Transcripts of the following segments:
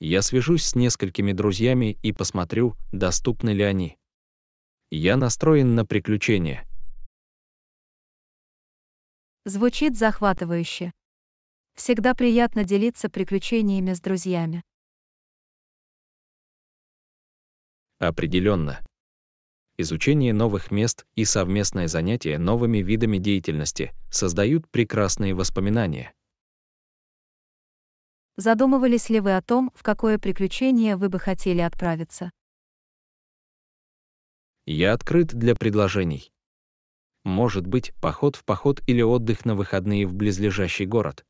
Я свяжусь с несколькими друзьями и посмотрю, доступны ли они. Я настроен на приключения. Звучит захватывающе. Всегда приятно делиться приключениями с друзьями. Определенно. Изучение новых мест и совместное занятие новыми видами деятельности создают прекрасные воспоминания. Задумывались ли вы о том, в какое приключение вы бы хотели отправиться? Я открыт для предложений. Может быть, поход в поход или отдых на выходные в близлежащий город.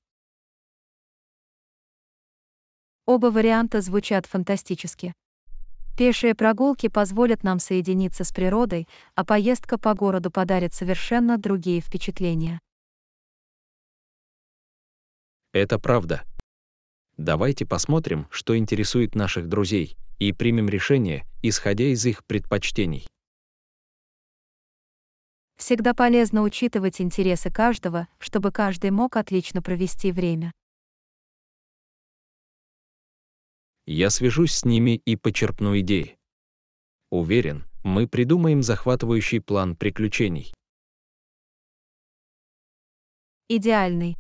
Оба варианта звучат фантастически. Пешие прогулки позволят нам соединиться с природой, а поездка по городу подарит совершенно другие впечатления. Это правда. Давайте посмотрим, что интересует наших друзей, и примем решение, исходя из их предпочтений. Всегда полезно учитывать интересы каждого, чтобы каждый мог отлично провести время. Я свяжусь с ними и почерпну идеи. Уверен, мы придумаем захватывающий план приключений. Идеальный.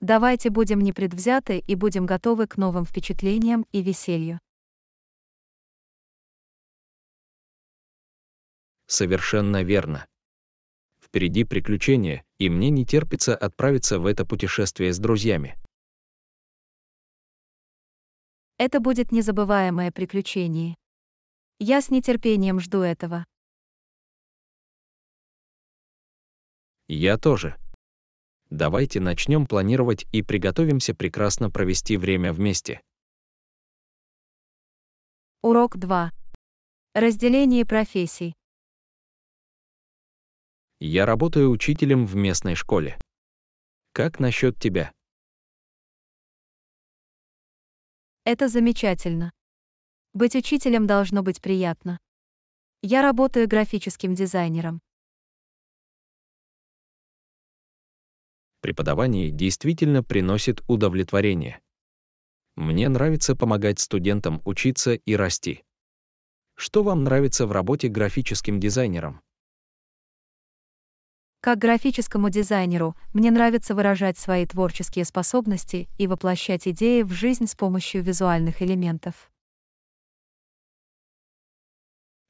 Давайте будем непредвзяты и будем готовы к новым впечатлениям и веселью. Совершенно верно. Впереди приключения, и мне не терпится отправиться в это путешествие с друзьями. Это будет незабываемое приключение. Я с нетерпением жду этого. Я тоже давайте начнем планировать и приготовимся прекрасно провести время вместе. Урок 2. Разделение профессий. Я работаю учителем в местной школе. Как насчет тебя? Это замечательно. Быть учителем должно быть приятно. Я работаю графическим дизайнером. Преподавание действительно приносит удовлетворение. Мне нравится помогать студентам учиться и расти. Что вам нравится в работе графическим дизайнером? Как графическому дизайнеру, мне нравится выражать свои творческие способности и воплощать идеи в жизнь с помощью визуальных элементов.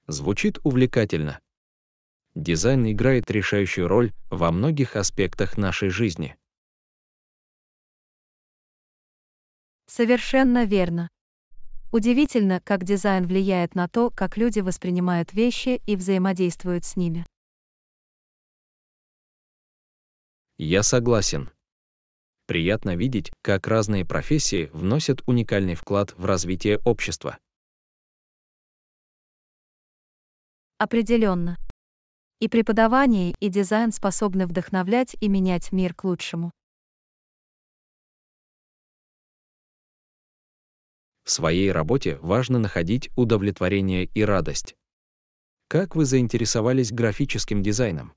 Звучит увлекательно. Дизайн играет решающую роль во многих аспектах нашей жизни. Совершенно верно. Удивительно, как дизайн влияет на то, как люди воспринимают вещи и взаимодействуют с ними. Я согласен. Приятно видеть, как разные профессии вносят уникальный вклад в развитие общества. Определенно и преподавание и дизайн способны вдохновлять и менять мир к лучшему. В своей работе важно находить удовлетворение и радость. Как вы заинтересовались графическим дизайном?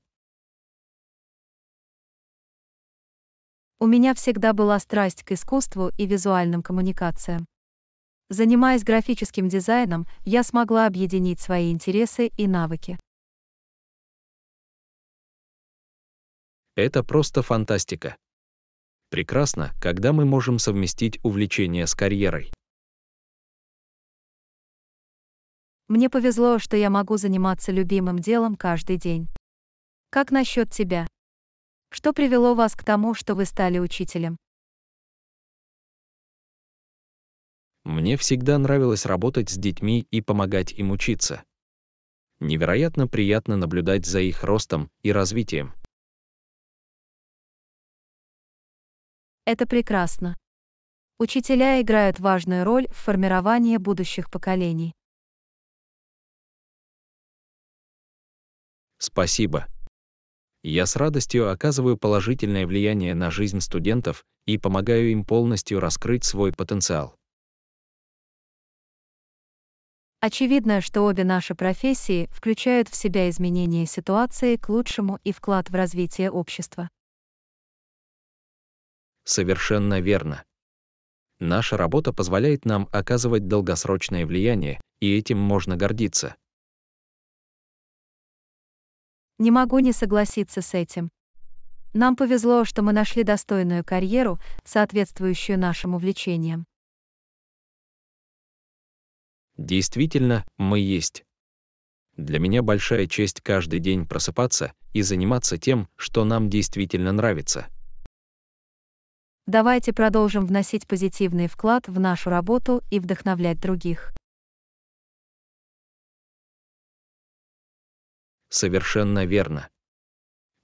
У меня всегда была страсть к искусству и визуальным коммуникациям. Занимаясь графическим дизайном, я смогла объединить свои интересы и навыки. Это просто фантастика. Прекрасно, когда мы можем совместить увлечение с карьерой. Мне повезло, что я могу заниматься любимым делом каждый день. Как насчет тебя? Что привело вас к тому, что вы стали учителем? Мне всегда нравилось работать с детьми и помогать им учиться. Невероятно приятно наблюдать за их ростом и развитием. Это прекрасно. Учителя играют важную роль в формировании будущих поколений. Спасибо. Я с радостью оказываю положительное влияние на жизнь студентов и помогаю им полностью раскрыть свой потенциал. Очевидно, что обе наши профессии включают в себя изменение ситуации к лучшему и вклад в развитие общества. Совершенно верно. Наша работа позволяет нам оказывать долгосрочное влияние, и этим можно гордиться. Не могу не согласиться с этим. Нам повезло, что мы нашли достойную карьеру, соответствующую нашим увлечениям. Действительно, мы есть. Для меня большая честь каждый день просыпаться и заниматься тем, что нам действительно нравится. Давайте продолжим вносить позитивный вклад в нашу работу и вдохновлять других. Совершенно верно.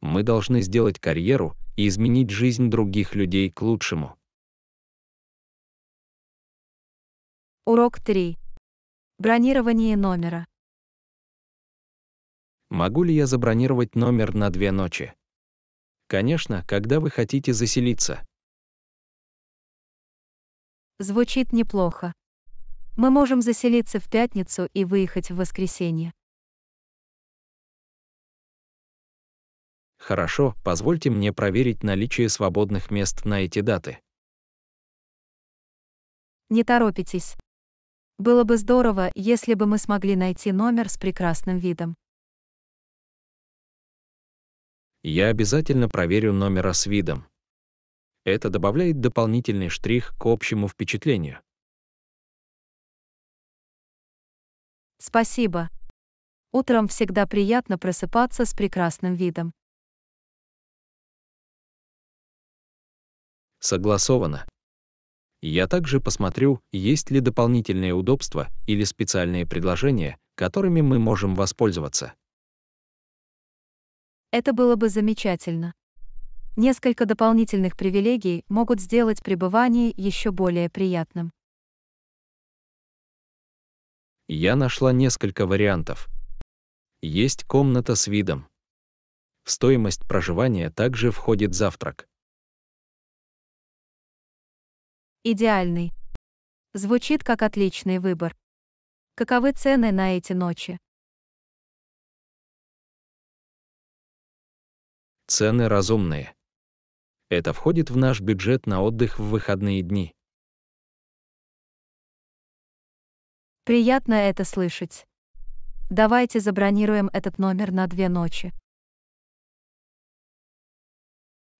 Мы должны сделать карьеру и изменить жизнь других людей к лучшему. Урок 3. Бронирование номера. Могу ли я забронировать номер на две ночи? Конечно, когда вы хотите заселиться, Звучит неплохо. Мы можем заселиться в пятницу и выехать в воскресенье. Хорошо, позвольте мне проверить наличие свободных мест на эти даты. Не торопитесь. Было бы здорово, если бы мы смогли найти номер с прекрасным видом. Я обязательно проверю номера с видом. Это добавляет дополнительный штрих к общему впечатлению. Спасибо. Утром всегда приятно просыпаться с прекрасным видом. Согласовано. Я также посмотрю, есть ли дополнительные удобства или специальные предложения, которыми мы можем воспользоваться. Это было бы замечательно. Несколько дополнительных привилегий могут сделать пребывание еще более приятным. Я нашла несколько вариантов. Есть комната с видом. В стоимость проживания также входит завтрак. Идеальный. Звучит как отличный выбор. Каковы цены на эти ночи? Цены разумные. Это входит в наш бюджет на отдых в выходные дни. Приятно это слышать. Давайте забронируем этот номер на две ночи.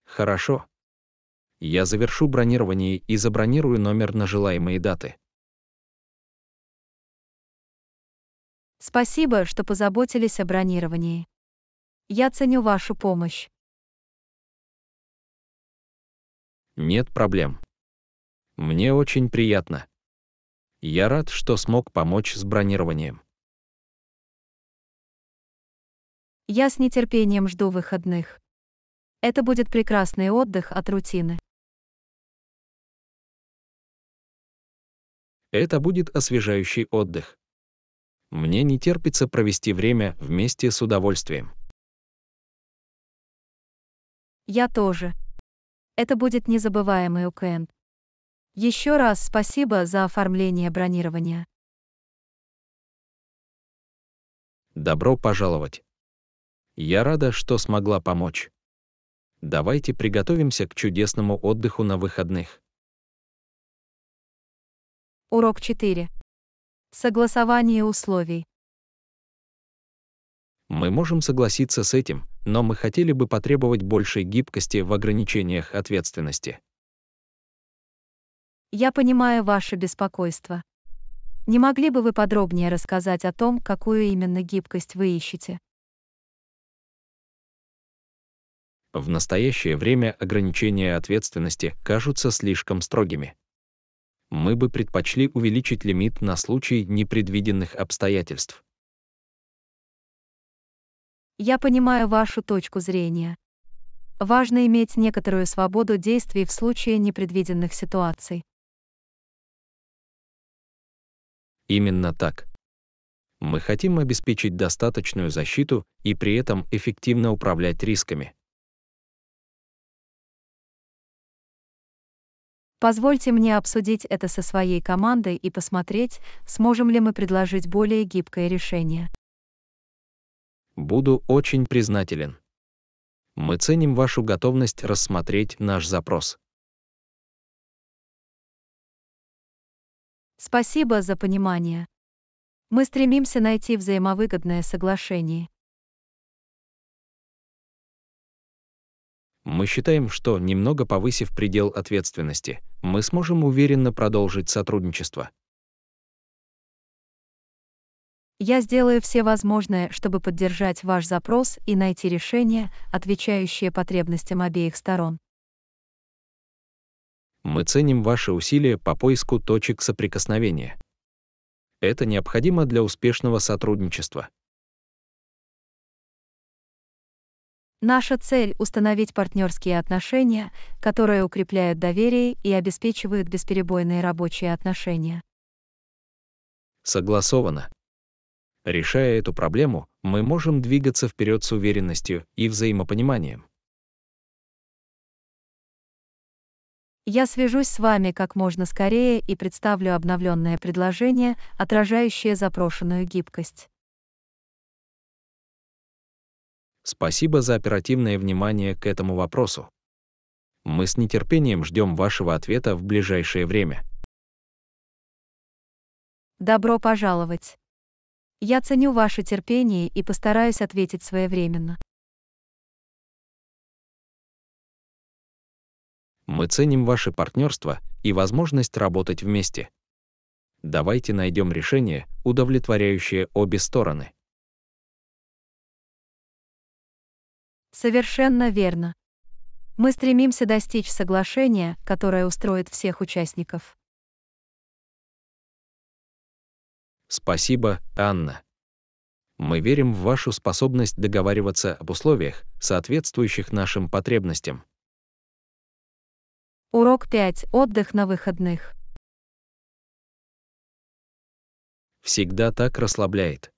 Хорошо. Я завершу бронирование и забронирую номер на желаемые даты. Спасибо, что позаботились о бронировании. Я ценю вашу помощь. Нет проблем. Мне очень приятно. Я рад, что смог помочь с бронированием. Я с нетерпением жду выходных. Это будет прекрасный отдых от рутины. Это будет освежающий отдых. Мне не терпится провести время вместе с удовольствием. Я тоже. Это будет незабываемый уикенд. Еще раз спасибо за оформление бронирования. Добро пожаловать. Я рада, что смогла помочь. Давайте приготовимся к чудесному отдыху на выходных. Урок 4. Согласование условий. Мы можем согласиться с этим, но мы хотели бы потребовать большей гибкости в ограничениях ответственности. Я понимаю ваше беспокойство. Не могли бы вы подробнее рассказать о том, какую именно гибкость вы ищете? В настоящее время ограничения ответственности кажутся слишком строгими. Мы бы предпочли увеличить лимит на случай непредвиденных обстоятельств. Я понимаю вашу точку зрения. Важно иметь некоторую свободу действий в случае непредвиденных ситуаций. Именно так. Мы хотим обеспечить достаточную защиту и при этом эффективно управлять рисками. Позвольте мне обсудить это со своей командой и посмотреть, сможем ли мы предложить более гибкое решение. Буду очень признателен. Мы ценим вашу готовность рассмотреть наш запрос. Спасибо за понимание. Мы стремимся найти взаимовыгодное соглашение. Мы считаем, что, немного повысив предел ответственности, мы сможем уверенно продолжить сотрудничество. Я сделаю все возможное, чтобы поддержать ваш запрос и найти решение, отвечающее потребностям обеих сторон. Мы ценим ваши усилия по поиску точек соприкосновения. Это необходимо для успешного сотрудничества. Наша цель – установить партнерские отношения, которые укрепляют доверие и обеспечивают бесперебойные рабочие отношения. Согласовано. Решая эту проблему, мы можем двигаться вперед с уверенностью и взаимопониманием. Я свяжусь с вами как можно скорее и представлю обновленное предложение, отражающее запрошенную гибкость. Спасибо за оперативное внимание к этому вопросу. Мы с нетерпением ждем вашего ответа в ближайшее время. Добро пожаловать! Я ценю ваше терпение и постараюсь ответить своевременно. Мы ценим ваше партнерство и возможность работать вместе. Давайте найдем решение, удовлетворяющее обе стороны. Совершенно верно. Мы стремимся достичь соглашения, которое устроит всех участников. Спасибо, Анна. Мы верим в вашу способность договариваться об условиях, соответствующих нашим потребностям. Урок 5. Отдых на выходных. Всегда так расслабляет.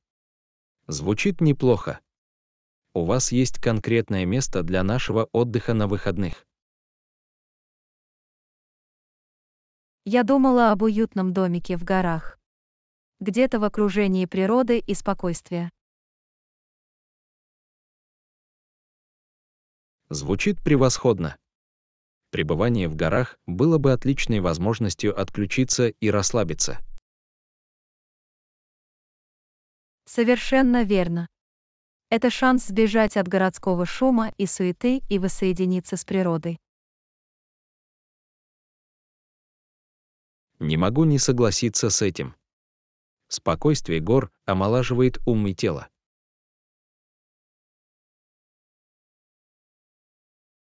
Звучит неплохо. У вас есть конкретное место для нашего отдыха на выходных. Я думала об уютном домике в горах где-то в окружении природы и спокойствия. Звучит превосходно. Пребывание в горах было бы отличной возможностью отключиться и расслабиться. Совершенно верно. Это шанс сбежать от городского шума и суеты и воссоединиться с природой. Не могу не согласиться с этим. Спокойствие гор омолаживает ум и тело.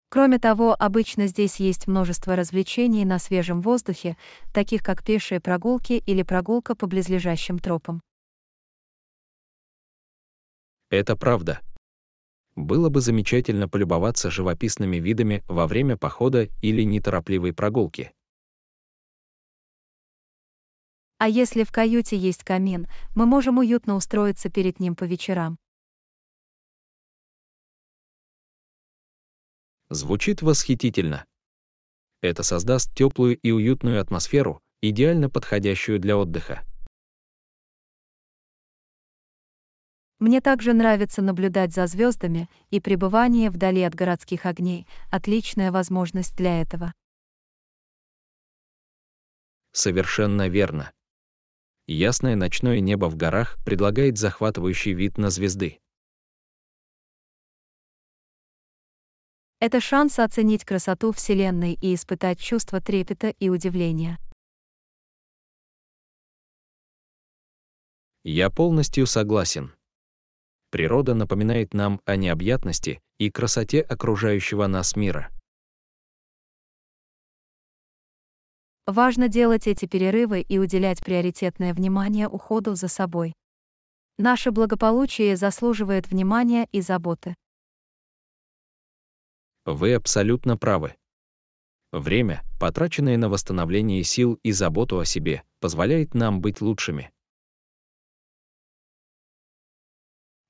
Кроме того, обычно здесь есть множество развлечений на свежем воздухе, таких как пешие прогулки или прогулка по близлежащим тропам. Это правда. Было бы замечательно полюбоваться живописными видами во время похода или неторопливой прогулки. А если в каюте есть камин, мы можем уютно устроиться перед ним по вечерам. Звучит восхитительно. Это создаст теплую и уютную атмосферу, идеально подходящую для отдыха. Мне также нравится наблюдать за звездами, и пребывание вдали от городских огней – отличная возможность для этого. Совершенно верно ясное ночное небо в горах предлагает захватывающий вид на звезды. Это шанс оценить красоту Вселенной и испытать чувство трепета и удивления. Я полностью согласен. Природа напоминает нам о необъятности и красоте окружающего нас мира. Важно делать эти перерывы и уделять приоритетное внимание уходу за собой. Наше благополучие заслуживает внимания и заботы. Вы абсолютно правы. Время, потраченное на восстановление сил и заботу о себе, позволяет нам быть лучшими.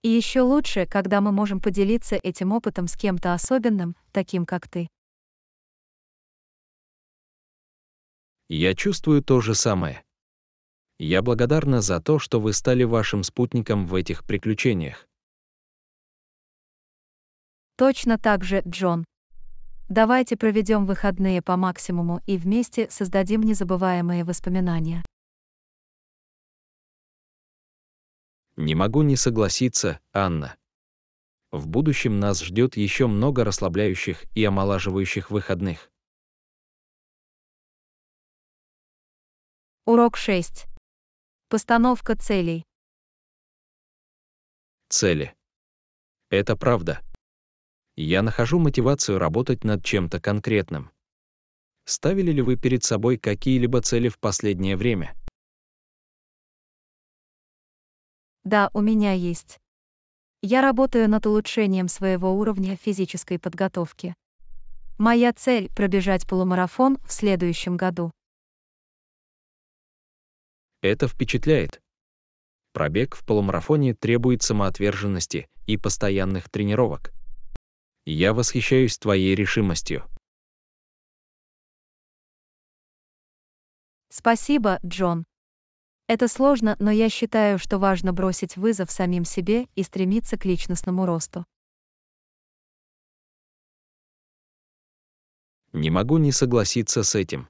И еще лучше, когда мы можем поделиться этим опытом с кем-то особенным, таким как ты. Я чувствую то же самое. Я благодарна за то, что вы стали вашим спутником в этих приключениях. Точно так же, Джон. Давайте проведем выходные по максимуму и вместе создадим незабываемые воспоминания. Не могу не согласиться, Анна. В будущем нас ждет еще много расслабляющих и омолаживающих выходных. Урок 6. Постановка целей. Цели. Это правда. Я нахожу мотивацию работать над чем-то конкретным. Ставили ли вы перед собой какие-либо цели в последнее время? Да, у меня есть. Я работаю над улучшением своего уровня физической подготовки. Моя цель – пробежать полумарафон в следующем году. Это впечатляет. Пробег в полумарафоне требует самоотверженности и постоянных тренировок. Я восхищаюсь твоей решимостью. Спасибо, Джон. Это сложно, но я считаю, что важно бросить вызов самим себе и стремиться к личностному росту. Не могу не согласиться с этим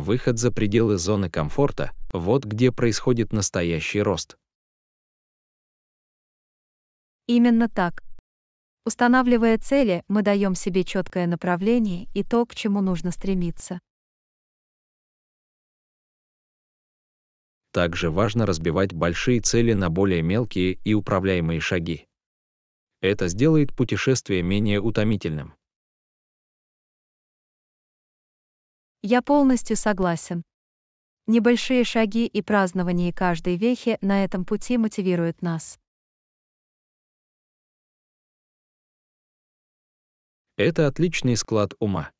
выход за пределы зоны комфорта – вот где происходит настоящий рост. Именно так. Устанавливая цели, мы даем себе четкое направление и то, к чему нужно стремиться. Также важно разбивать большие цели на более мелкие и управляемые шаги. Это сделает путешествие менее утомительным. Я полностью согласен. Небольшие шаги и празднование каждой вехи на этом пути мотивируют нас. Это отличный склад ума.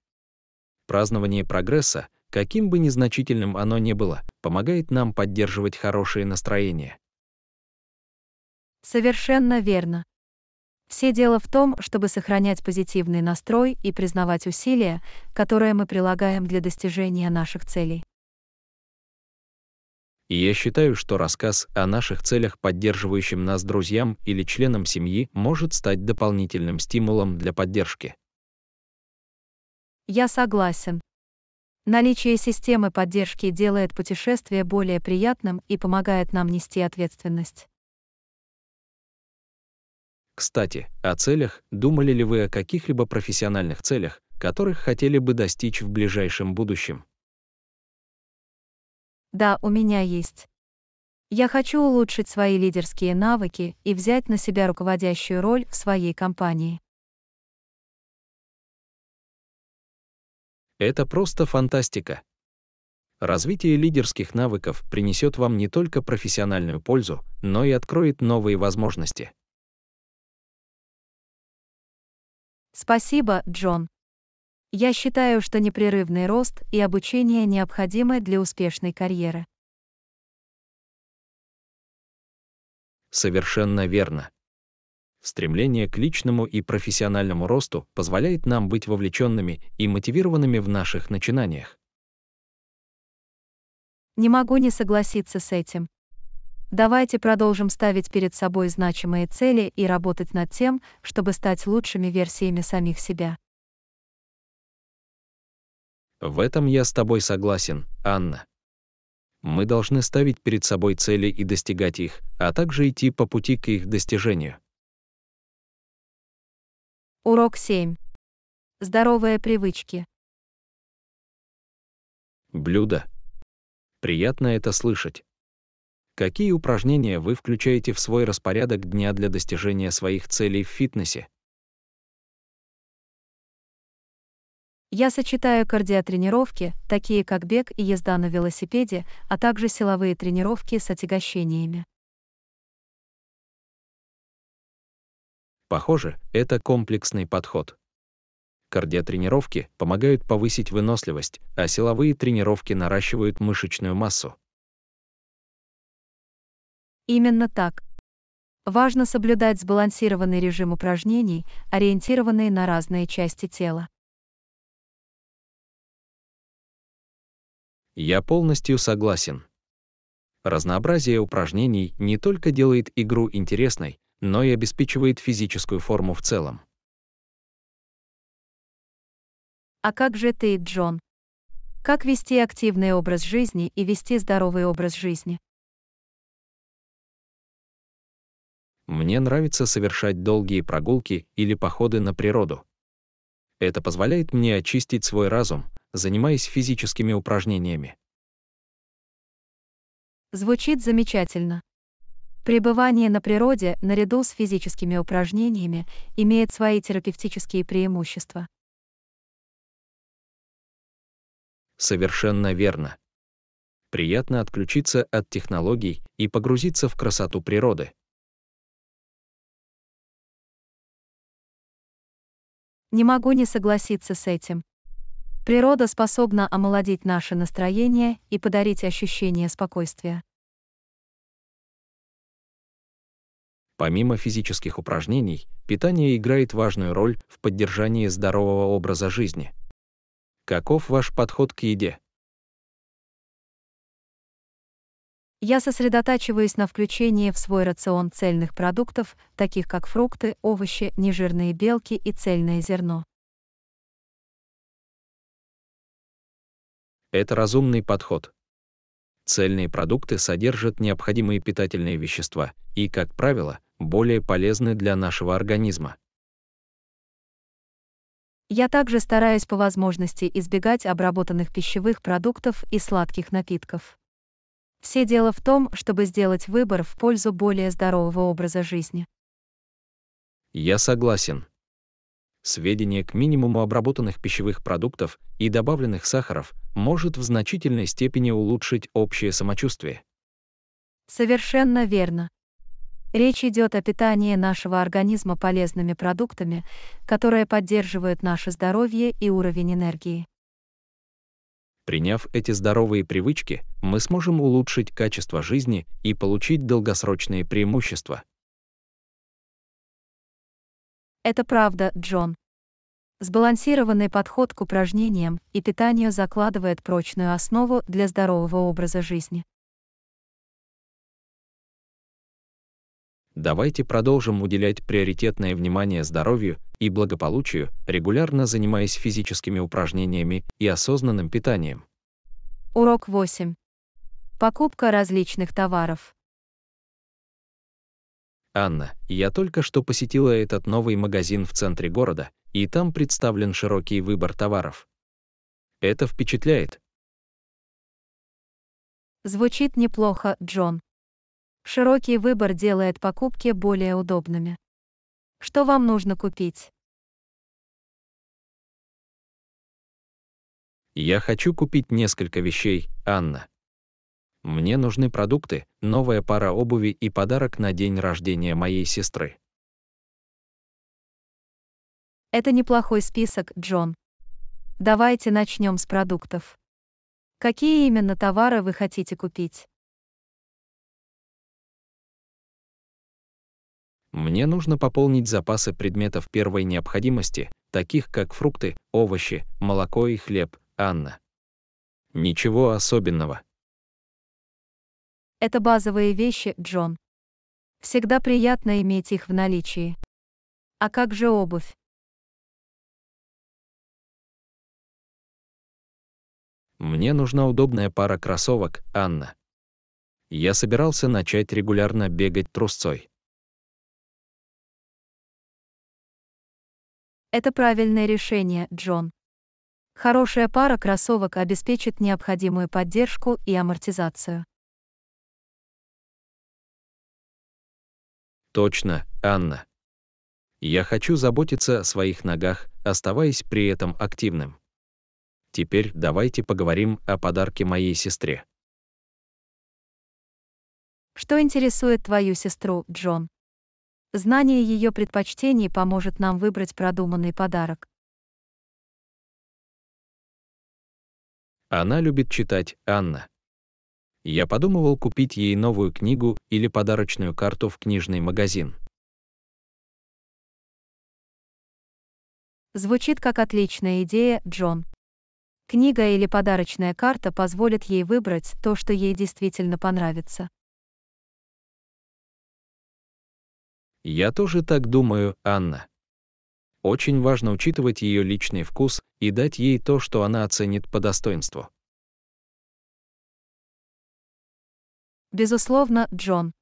Празднование прогресса, каким бы незначительным оно ни было, помогает нам поддерживать хорошее настроение. Совершенно верно. Все дело в том, чтобы сохранять позитивный настрой и признавать усилия, которые мы прилагаем для достижения наших целей. я считаю, что рассказ о наших целях, поддерживающим нас друзьям или членам семьи, может стать дополнительным стимулом для поддержки. Я согласен. Наличие системы поддержки делает путешествие более приятным и помогает нам нести ответственность. Кстати, о целях. Думали ли вы о каких-либо профессиональных целях, которых хотели бы достичь в ближайшем будущем? Да, у меня есть. Я хочу улучшить свои лидерские навыки и взять на себя руководящую роль в своей компании. Это просто фантастика. Развитие лидерских навыков принесет вам не только профессиональную пользу, но и откроет новые возможности. Спасибо, Джон. Я считаю, что непрерывный рост и обучение необходимы для успешной карьеры. Совершенно верно. Стремление к личному и профессиональному росту позволяет нам быть вовлеченными и мотивированными в наших начинаниях. Не могу не согласиться с этим. Давайте продолжим ставить перед собой значимые цели и работать над тем, чтобы стать лучшими версиями самих себя. В этом я с тобой согласен, Анна. Мы должны ставить перед собой цели и достигать их, а также идти по пути к их достижению. Урок 7. Здоровые привычки. Блюдо. Приятно это слышать. Какие упражнения вы включаете в свой распорядок дня для достижения своих целей в фитнесе? Я сочетаю кардиотренировки, такие как бег и езда на велосипеде, а также силовые тренировки с отягощениями. Похоже, это комплексный подход. Кардиотренировки помогают повысить выносливость, а силовые тренировки наращивают мышечную массу. Именно так. Важно соблюдать сбалансированный режим упражнений, ориентированные на разные части тела. Я полностью согласен. Разнообразие упражнений не только делает игру интересной, но и обеспечивает физическую форму в целом. А как же ты, Джон? Как вести активный образ жизни и вести здоровый образ жизни? Мне нравится совершать долгие прогулки или походы на природу. Это позволяет мне очистить свой разум, занимаясь физическими упражнениями. Звучит замечательно. Пребывание на природе наряду с физическими упражнениями имеет свои терапевтические преимущества. Совершенно верно. Приятно отключиться от технологий и погрузиться в красоту природы. Не могу не согласиться с этим. Природа способна омолодить наше настроение и подарить ощущение спокойствия. Помимо физических упражнений, питание играет важную роль в поддержании здорового образа жизни. Каков ваш подход к еде? Я сосредотачиваюсь на включении в свой рацион цельных продуктов, таких как фрукты, овощи, нежирные белки и цельное зерно. Это разумный подход. Цельные продукты содержат необходимые питательные вещества и, как правило, более полезны для нашего организма. Я также стараюсь по возможности избегать обработанных пищевых продуктов и сладких напитков. Все дело в том, чтобы сделать выбор в пользу более здорового образа жизни. Я согласен. Сведение к минимуму обработанных пищевых продуктов и добавленных сахаров может в значительной степени улучшить общее самочувствие. Совершенно верно. Речь идет о питании нашего организма полезными продуктами, которые поддерживают наше здоровье и уровень энергии. Приняв эти здоровые привычки, мы сможем улучшить качество жизни и получить долгосрочные преимущества. Это правда, Джон. Сбалансированный подход к упражнениям и питанию закладывает прочную основу для здорового образа жизни. Давайте продолжим уделять приоритетное внимание здоровью и благополучию, регулярно занимаясь физическими упражнениями и осознанным питанием. Урок 8. Покупка различных товаров. Анна, я только что посетила этот новый магазин в центре города, и там представлен широкий выбор товаров. Это впечатляет. Звучит неплохо, Джон. Широкий выбор делает покупки более удобными. Что вам нужно купить? Я хочу купить несколько вещей, Анна. Мне нужны продукты, новая пара обуви и подарок на день рождения моей сестры. Это неплохой список, Джон. Давайте начнем с продуктов. Какие именно товары вы хотите купить? Мне нужно пополнить запасы предметов первой необходимости, таких как фрукты, овощи, молоко и хлеб, Анна. Ничего особенного. Это базовые вещи, Джон. Всегда приятно иметь их в наличии. А как же обувь? Мне нужна удобная пара кроссовок, Анна. Я собирался начать регулярно бегать трусцой. Это правильное решение, Джон. Хорошая пара кроссовок обеспечит необходимую поддержку и амортизацию. Точно, Анна. Я хочу заботиться о своих ногах, оставаясь при этом активным. Теперь давайте поговорим о подарке моей сестре. Что интересует твою сестру, Джон? Знание ее предпочтений поможет нам выбрать продуманный подарок. Она любит читать Анна. Я подумывал купить ей новую книгу или подарочную карту в книжный магазин. Звучит как отличная идея, Джон. Книга или подарочная карта позволят ей выбрать то, что ей действительно понравится. Я тоже так думаю, Анна. Очень важно учитывать ее личный вкус и дать ей то, что она оценит по достоинству. Безусловно, Джон.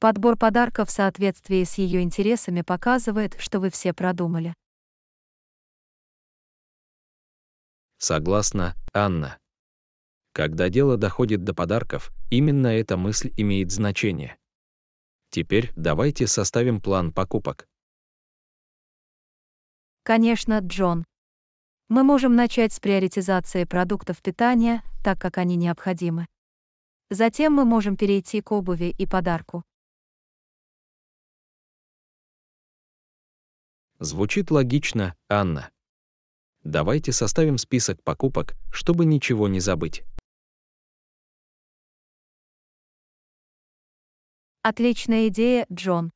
Подбор подарков в соответствии с ее интересами показывает, что вы все продумали. Согласна, Анна. Когда дело доходит до подарков, именно эта мысль имеет значение. Теперь давайте составим план покупок. Конечно, Джон. Мы можем начать с приоритизации продуктов питания, так как они необходимы. Затем мы можем перейти к обуви и подарку. Звучит логично, Анна. Давайте составим список покупок, чтобы ничего не забыть. Отличная идея, Джон.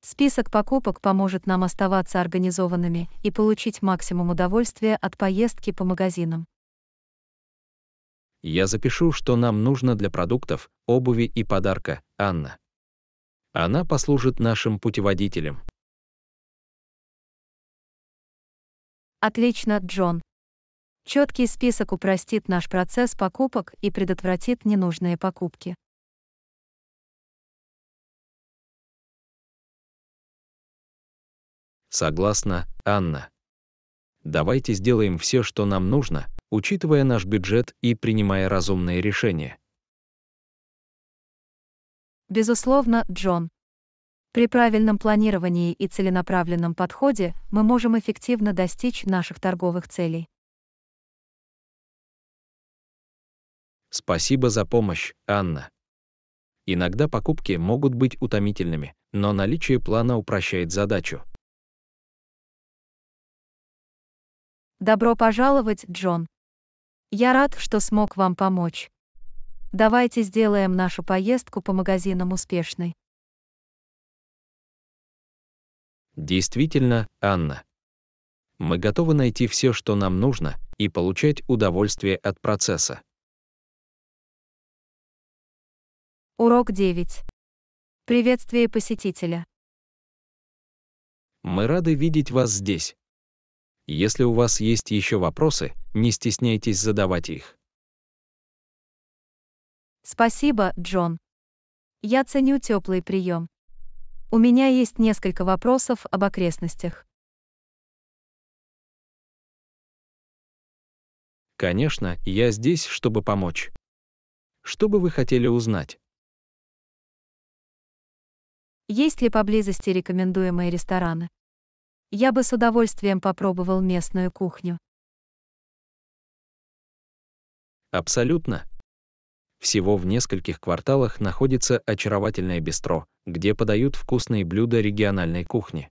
Список покупок поможет нам оставаться организованными и получить максимум удовольствия от поездки по магазинам. Я запишу, что нам нужно для продуктов, обуви и подарка, Анна. Она послужит нашим путеводителем. Отлично, Джон. Четкий список упростит наш процесс покупок и предотвратит ненужные покупки. Согласна, Анна. Давайте сделаем все, что нам нужно, учитывая наш бюджет и принимая разумные решения. Безусловно, Джон. При правильном планировании и целенаправленном подходе мы можем эффективно достичь наших торговых целей. Спасибо за помощь, Анна. Иногда покупки могут быть утомительными, но наличие плана упрощает задачу. Добро пожаловать, Джон. Я рад, что смог вам помочь. Давайте сделаем нашу поездку по магазинам успешной. Действительно, Анна. Мы готовы найти все, что нам нужно, и получать удовольствие от процесса. Урок 9. Приветствие посетителя. Мы рады видеть вас здесь, если у вас есть еще вопросы, не стесняйтесь задавать их. Спасибо, Джон. Я ценю теплый прием. У меня есть несколько вопросов об окрестностях. Конечно, я здесь, чтобы помочь. Что бы вы хотели узнать? Есть ли поблизости рекомендуемые рестораны? Я бы с удовольствием попробовал местную кухню. Абсолютно. Всего в нескольких кварталах находится очаровательное бистро, где подают вкусные блюда региональной кухни.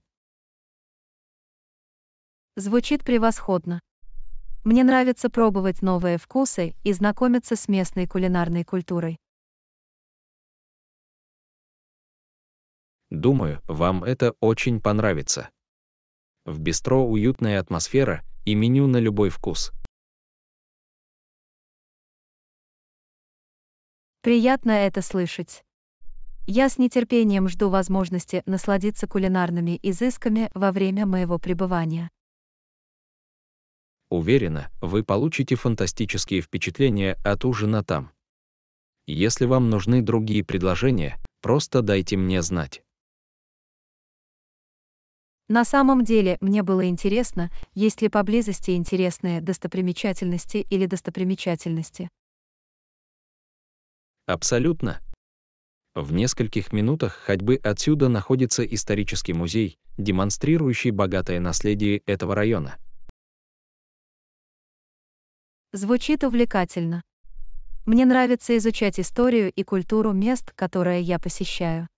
Звучит превосходно. Мне нравится пробовать новые вкусы и знакомиться с местной кулинарной культурой. Думаю, вам это очень понравится. В бистро уютная атмосфера и меню на любой вкус. Приятно это слышать. Я с нетерпением жду возможности насладиться кулинарными изысками во время моего пребывания. Уверена, вы получите фантастические впечатления от ужина там. Если вам нужны другие предложения, просто дайте мне знать. На самом деле, мне было интересно, есть ли поблизости интересные достопримечательности или достопримечательности. Абсолютно. В нескольких минутах ходьбы отсюда находится исторический музей, демонстрирующий богатое наследие этого района. Звучит увлекательно. Мне нравится изучать историю и культуру мест, которые я посещаю.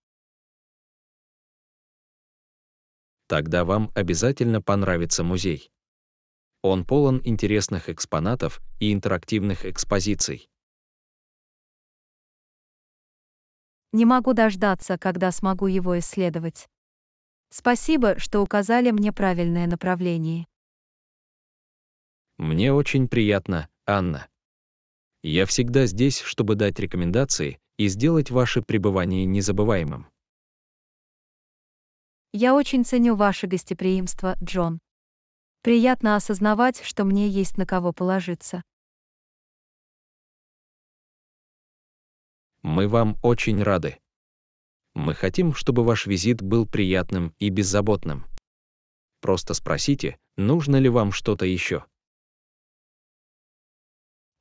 тогда вам обязательно понравится музей. Он полон интересных экспонатов и интерактивных экспозиций. Не могу дождаться, когда смогу его исследовать. Спасибо, что указали мне правильное направление. Мне очень приятно, Анна. Я всегда здесь, чтобы дать рекомендации и сделать ваше пребывание незабываемым. Я очень ценю ваше гостеприимство, Джон. Приятно осознавать, что мне есть на кого положиться. Мы вам очень рады. Мы хотим, чтобы ваш визит был приятным и беззаботным. Просто спросите, нужно ли вам что-то еще.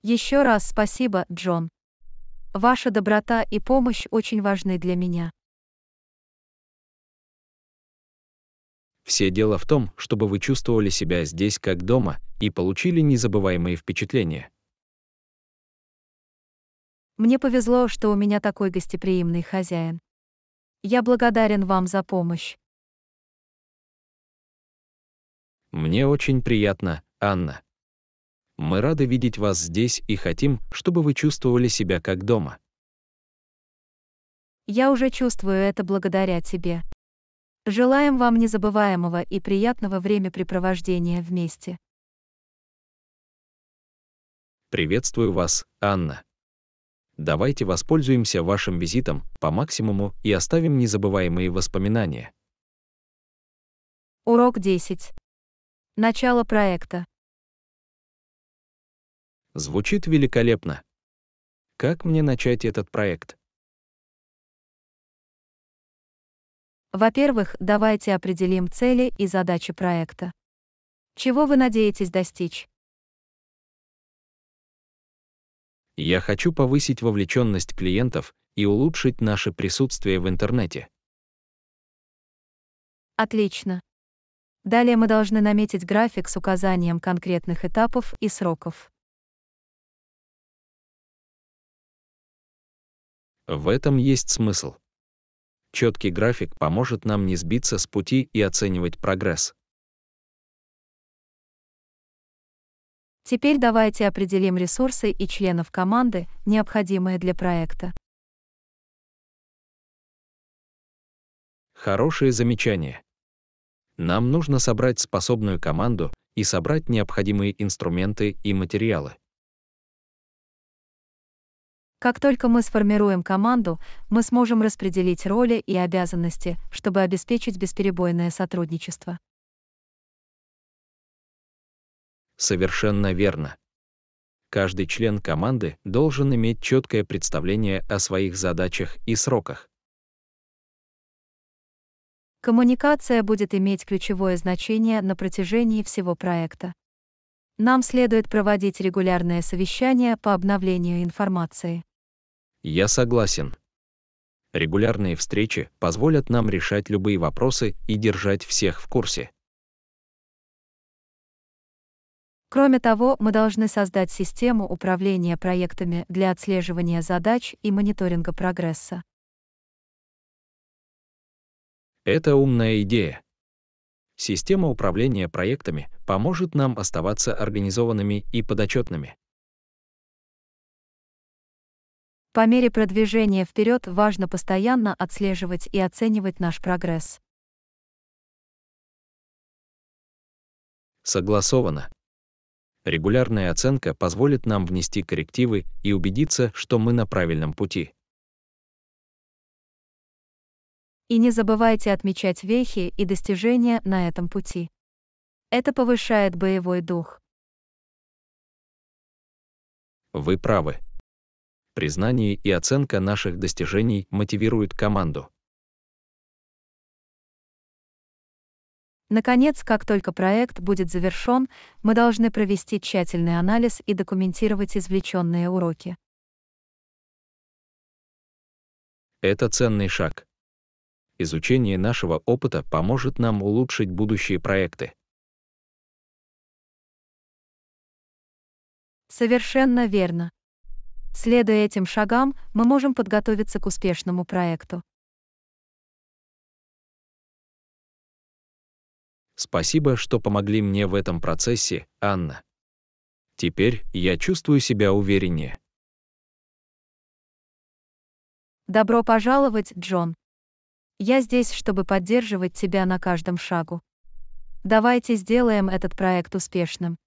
Еще раз спасибо, Джон. Ваша доброта и помощь очень важны для меня. Все дело в том, чтобы вы чувствовали себя здесь как дома и получили незабываемые впечатления. Мне повезло, что у меня такой гостеприимный хозяин. Я благодарен вам за помощь. Мне очень приятно, Анна. Мы рады видеть вас здесь и хотим, чтобы вы чувствовали себя как дома. Я уже чувствую это благодаря тебе. Желаем вам незабываемого и приятного времяпрепровождения вместе. Приветствую вас, Анна. Давайте воспользуемся вашим визитом по максимуму и оставим незабываемые воспоминания. Урок 10. Начало проекта. Звучит великолепно. Как мне начать этот проект? Во-первых, давайте определим цели и задачи проекта. Чего вы надеетесь достичь? Я хочу повысить вовлеченность клиентов и улучшить наше присутствие в интернете. Отлично. Далее мы должны наметить график с указанием конкретных этапов и сроков. В этом есть смысл четкий график поможет нам не сбиться с пути и оценивать прогресс. Теперь давайте определим ресурсы и членов команды, необходимые для проекта. Хорошее замечание. Нам нужно собрать способную команду и собрать необходимые инструменты и материалы. Как только мы сформируем команду, мы сможем распределить роли и обязанности, чтобы обеспечить бесперебойное сотрудничество. Совершенно верно. Каждый член команды должен иметь четкое представление о своих задачах и сроках. Коммуникация будет иметь ключевое значение на протяжении всего проекта. Нам следует проводить регулярное совещание по обновлению информации. Я согласен. Регулярные встречи позволят нам решать любые вопросы и держать всех в курсе. Кроме того, мы должны создать систему управления проектами для отслеживания задач и мониторинга прогресса. Это умная идея. Система управления проектами поможет нам оставаться организованными и подотчетными. По мере продвижения вперед важно постоянно отслеживать и оценивать наш прогресс. Согласовано. Регулярная оценка позволит нам внести коррективы и убедиться, что мы на правильном пути. И не забывайте отмечать вехи и достижения на этом пути. Это повышает боевой дух. Вы правы признание и оценка наших достижений мотивирует команду. Наконец, как только проект будет завершен, мы должны провести тщательный анализ и документировать извлеченные уроки. Это ценный шаг. Изучение нашего опыта поможет нам улучшить будущие проекты. Совершенно верно. Следуя этим шагам, мы можем подготовиться к успешному проекту. Спасибо, что помогли мне в этом процессе, Анна. Теперь я чувствую себя увереннее. Добро пожаловать, Джон. Я здесь, чтобы поддерживать тебя на каждом шагу. Давайте сделаем этот проект успешным.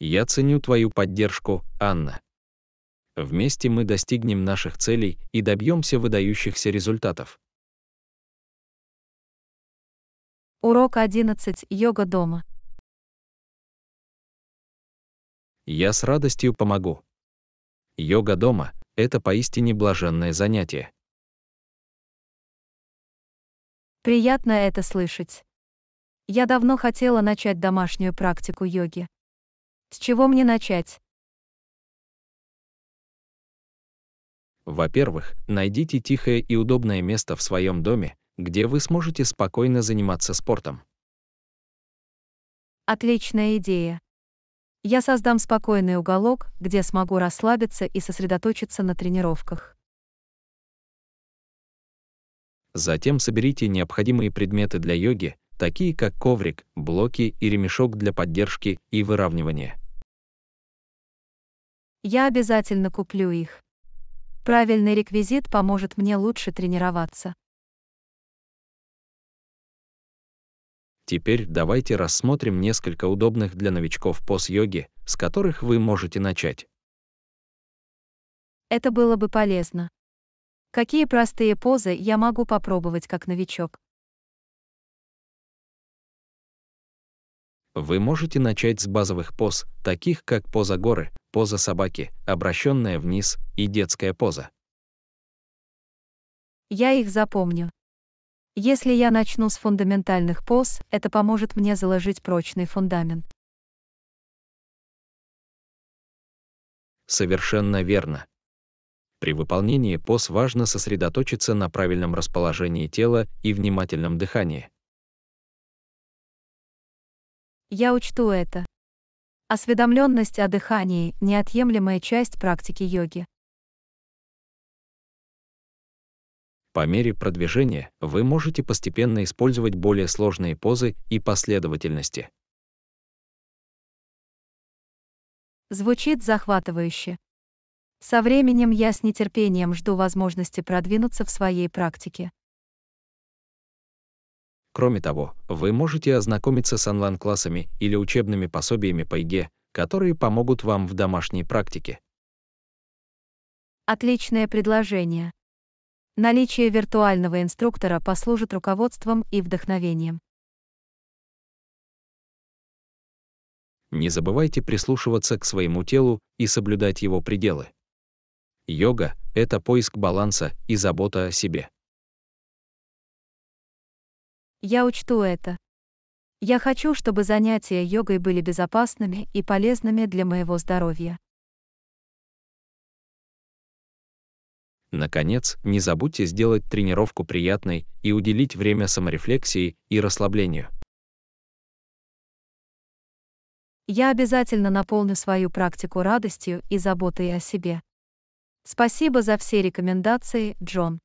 Я ценю твою поддержку, Анна. Вместе мы достигнем наших целей и добьемся выдающихся результатов. Урок 11. Йога дома. Я с радостью помогу. Йога дома – это поистине блаженное занятие. Приятно это слышать. Я давно хотела начать домашнюю практику йоги. С чего мне начать? Во-первых, найдите тихое и удобное место в своем доме, где вы сможете спокойно заниматься спортом. Отличная идея. Я создам спокойный уголок, где смогу расслабиться и сосредоточиться на тренировках. Затем соберите необходимые предметы для йоги, такие как коврик, блоки и ремешок для поддержки и выравнивания. Я обязательно куплю их. Правильный реквизит поможет мне лучше тренироваться. Теперь давайте рассмотрим несколько удобных для новичков поз йоги, с которых вы можете начать. Это было бы полезно. Какие простые позы я могу попробовать как новичок? Вы можете начать с базовых поз, таких как поза горы, поза собаки, обращенная вниз и детская поза. Я их запомню. Если я начну с фундаментальных поз, это поможет мне заложить прочный фундамент. Совершенно верно. При выполнении поз важно сосредоточиться на правильном расположении тела и внимательном дыхании. Я учту это. Осведомленность о дыхании – неотъемлемая часть практики йоги. По мере продвижения вы можете постепенно использовать более сложные позы и последовательности. Звучит захватывающе. Со временем я с нетерпением жду возможности продвинуться в своей практике. Кроме того, вы можете ознакомиться с онлайн-классами или учебными пособиями по ЕГЭ, которые помогут вам в домашней практике. Отличное предложение. Наличие виртуального инструктора послужит руководством и вдохновением. Не забывайте прислушиваться к своему телу и соблюдать его пределы. Йога ⁇ это поиск баланса и забота о себе. Я учту это. Я хочу, чтобы занятия йогой были безопасными и полезными для моего здоровья. Наконец, не забудьте сделать тренировку приятной и уделить время саморефлексии и расслаблению. Я обязательно наполню свою практику радостью и заботой о себе. Спасибо за все рекомендации, Джон.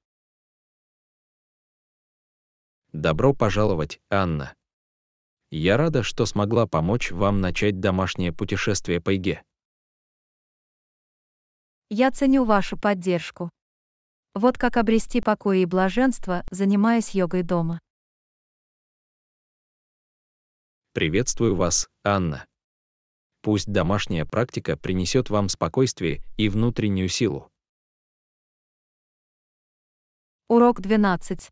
Добро пожаловать, Анна. Я рада, что смогла помочь вам начать домашнее путешествие по Иге. Я ценю вашу поддержку. Вот как обрести покой и блаженство, занимаясь йогой дома. Приветствую вас, Анна. Пусть домашняя практика принесет вам спокойствие и внутреннюю силу. Урок 12.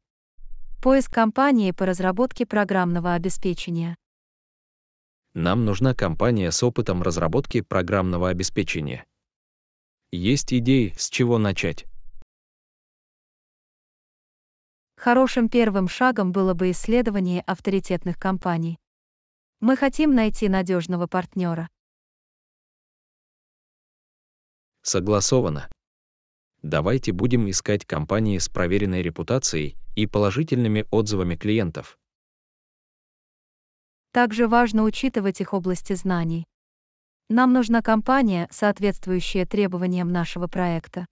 Поиск компании по разработке программного обеспечения. Нам нужна компания с опытом разработки программного обеспечения. Есть идеи, с чего начать? Хорошим первым шагом было бы исследование авторитетных компаний. Мы хотим найти надежного партнера. Согласовано. Давайте будем искать компании с проверенной репутацией и положительными отзывами клиентов. Также важно учитывать их области знаний. Нам нужна компания, соответствующая требованиям нашего проекта.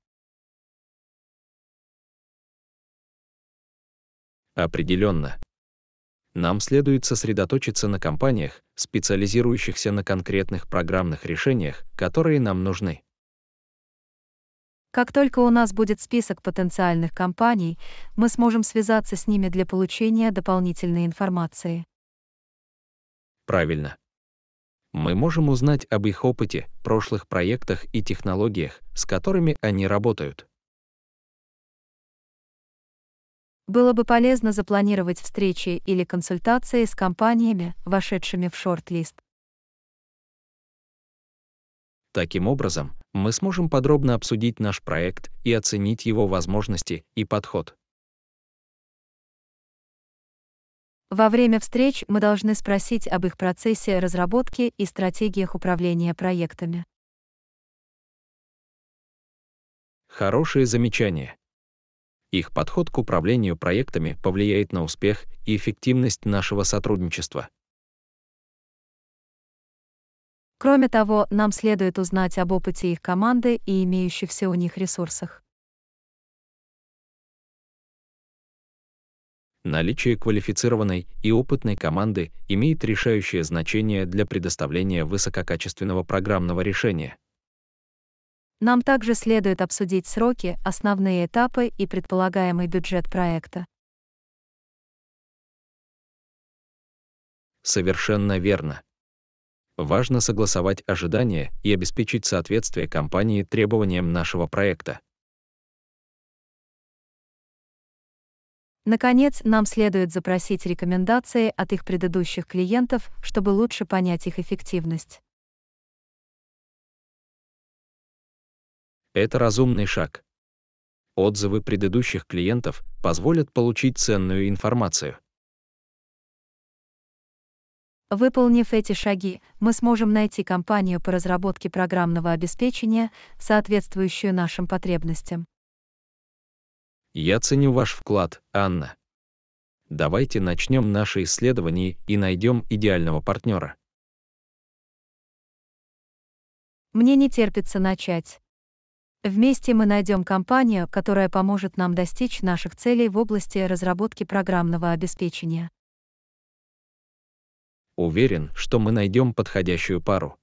Определенно. Нам следует сосредоточиться на компаниях, специализирующихся на конкретных программных решениях, которые нам нужны. Как только у нас будет список потенциальных компаний, мы сможем связаться с ними для получения дополнительной информации. Правильно. Мы можем узнать об их опыте, прошлых проектах и технологиях, с которыми они работают. Было бы полезно запланировать встречи или консультации с компаниями, вошедшими в шорт-лист. Таким образом, мы сможем подробно обсудить наш проект и оценить его возможности и подход. Во время встреч мы должны спросить об их процессе разработки и стратегиях управления проектами. Хорошие замечания. Их подход к управлению проектами повлияет на успех и эффективность нашего сотрудничества. Кроме того, нам следует узнать об опыте их команды и имеющихся у них ресурсах. Наличие квалифицированной и опытной команды имеет решающее значение для предоставления высококачественного программного решения. Нам также следует обсудить сроки, основные этапы и предполагаемый бюджет проекта. Совершенно верно важно согласовать ожидания и обеспечить соответствие компании требованиям нашего проекта. Наконец, нам следует запросить рекомендации от их предыдущих клиентов, чтобы лучше понять их эффективность. Это разумный шаг. Отзывы предыдущих клиентов позволят получить ценную информацию. Выполнив эти шаги, мы сможем найти компанию по разработке программного обеспечения, соответствующую нашим потребностям. Я ценю ваш вклад, Анна. Давайте начнем наши исследования и найдем идеального партнера. Мне не терпится начать. Вместе мы найдем компанию, которая поможет нам достичь наших целей в области разработки программного обеспечения. Уверен, что мы найдем подходящую пару.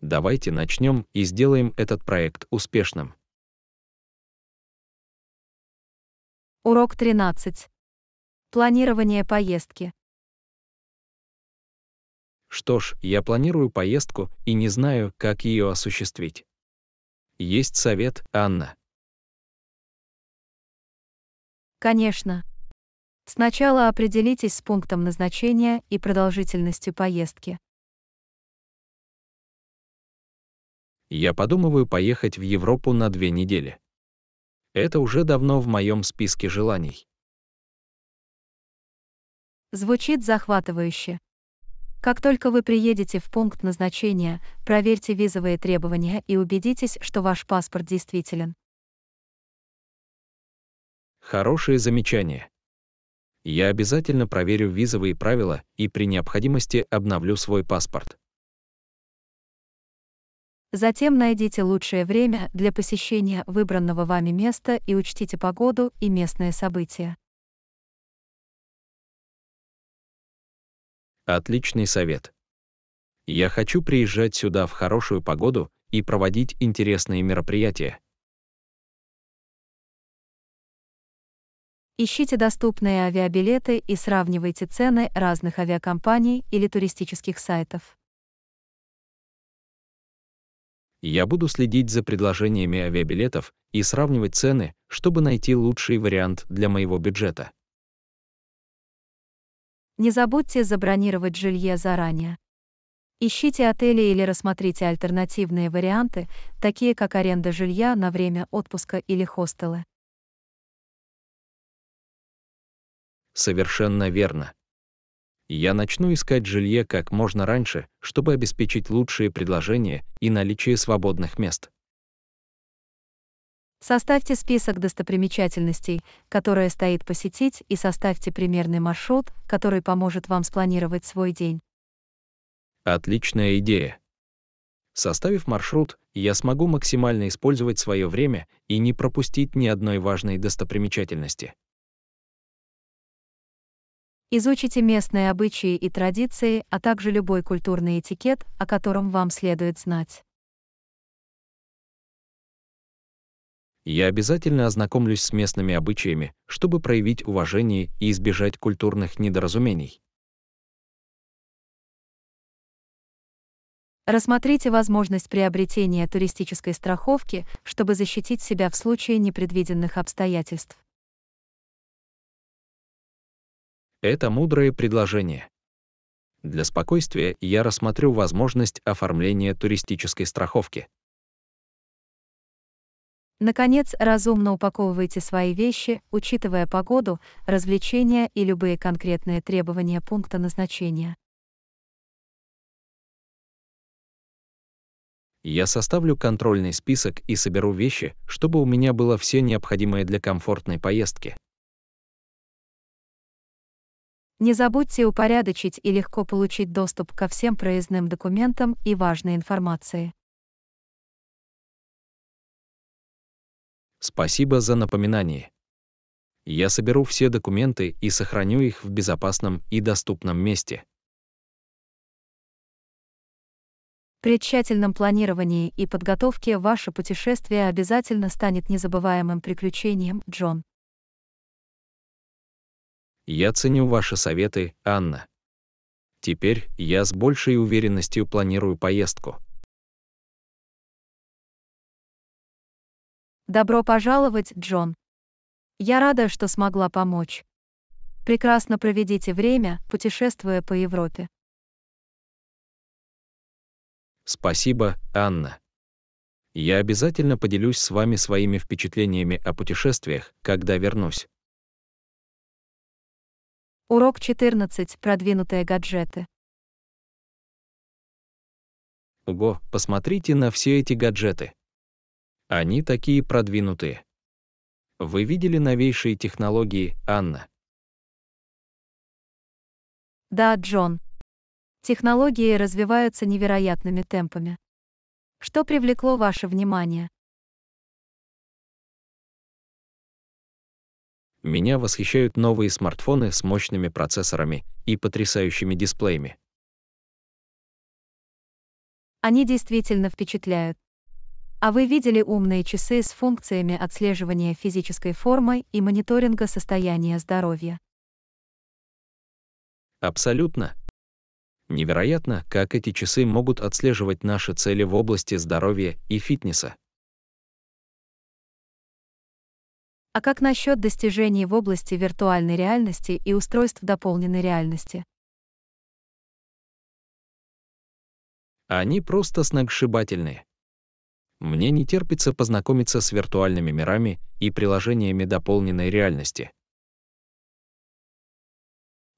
Давайте начнем и сделаем этот проект успешным. Урок 13. Планирование поездки. Что ж, я планирую поездку и не знаю, как ее осуществить. Есть совет, Анна? Конечно. Сначала определитесь с пунктом назначения и продолжительностью поездки. Я подумываю поехать в Европу на две недели. Это уже давно в моем списке желаний. Звучит захватывающе. Как только вы приедете в пункт назначения, проверьте визовые требования и убедитесь, что ваш паспорт действителен. Хорошее замечание. Я обязательно проверю визовые правила и при необходимости обновлю свой паспорт. Затем найдите лучшее время для посещения выбранного вами места и учтите погоду и местные события. Отличный совет. Я хочу приезжать сюда в хорошую погоду и проводить интересные мероприятия, Ищите доступные авиабилеты и сравнивайте цены разных авиакомпаний или туристических сайтов. Я буду следить за предложениями авиабилетов и сравнивать цены, чтобы найти лучший вариант для моего бюджета. Не забудьте забронировать жилье заранее. Ищите отели или рассмотрите альтернативные варианты, такие как аренда жилья на время отпуска или хостелы. Совершенно верно. Я начну искать жилье как можно раньше, чтобы обеспечить лучшие предложения и наличие свободных мест. Составьте список достопримечательностей, которые стоит посетить, и составьте примерный маршрут, который поможет вам спланировать свой день. Отличная идея. Составив маршрут, я смогу максимально использовать свое время и не пропустить ни одной важной достопримечательности. Изучите местные обычаи и традиции, а также любой культурный этикет, о котором вам следует знать. Я обязательно ознакомлюсь с местными обычаями, чтобы проявить уважение и избежать культурных недоразумений. Рассмотрите возможность приобретения туристической страховки, чтобы защитить себя в случае непредвиденных обстоятельств. Это мудрое предложение. Для спокойствия я рассмотрю возможность оформления туристической страховки. Наконец, разумно упаковывайте свои вещи, учитывая погоду, развлечения и любые конкретные требования пункта назначения. Я составлю контрольный список и соберу вещи, чтобы у меня было все необходимое для комфортной поездки. Не забудьте упорядочить и легко получить доступ ко всем проездным документам и важной информации. Спасибо за напоминание. Я соберу все документы и сохраню их в безопасном и доступном месте. При тщательном планировании и подготовке ваше путешествие обязательно станет незабываемым приключением, Джон. Я ценю ваши советы, Анна. Теперь я с большей уверенностью планирую поездку. Добро пожаловать, Джон. Я рада, что смогла помочь. Прекрасно проведите время, путешествуя по Европе. Спасибо, Анна. Я обязательно поделюсь с вами своими впечатлениями о путешествиях, когда вернусь. Урок 14. Продвинутые гаджеты. Ого, посмотрите на все эти гаджеты. Они такие продвинутые. Вы видели новейшие технологии, Анна? Да, Джон. Технологии развиваются невероятными темпами. Что привлекло ваше внимание? Меня восхищают новые смартфоны с мощными процессорами и потрясающими дисплеями. Они действительно впечатляют. А вы видели умные часы с функциями отслеживания физической формы и мониторинга состояния здоровья? Абсолютно. Невероятно, как эти часы могут отслеживать наши цели в области здоровья и фитнеса. А как насчет достижений в области виртуальной реальности и устройств дополненной реальности? Они просто сногсшибательные. Мне не терпится познакомиться с виртуальными мирами и приложениями дополненной реальности.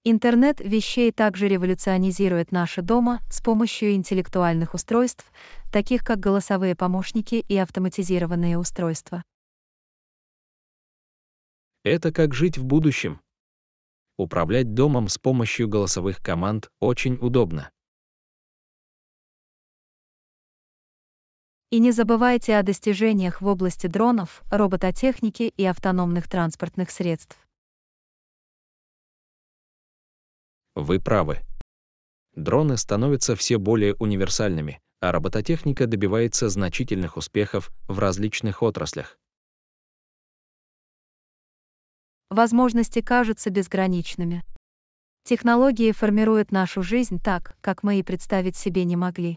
Интернет вещей также революционизирует наши дома с помощью интеллектуальных устройств, таких как голосовые помощники и автоматизированные устройства. Это как жить в будущем. Управлять домом с помощью голосовых команд очень удобно. И не забывайте о достижениях в области дронов, робототехники и автономных транспортных средств. Вы правы. Дроны становятся все более универсальными, а робототехника добивается значительных успехов в различных отраслях. возможности кажутся безграничными. Технологии формируют нашу жизнь так, как мы и представить себе не могли.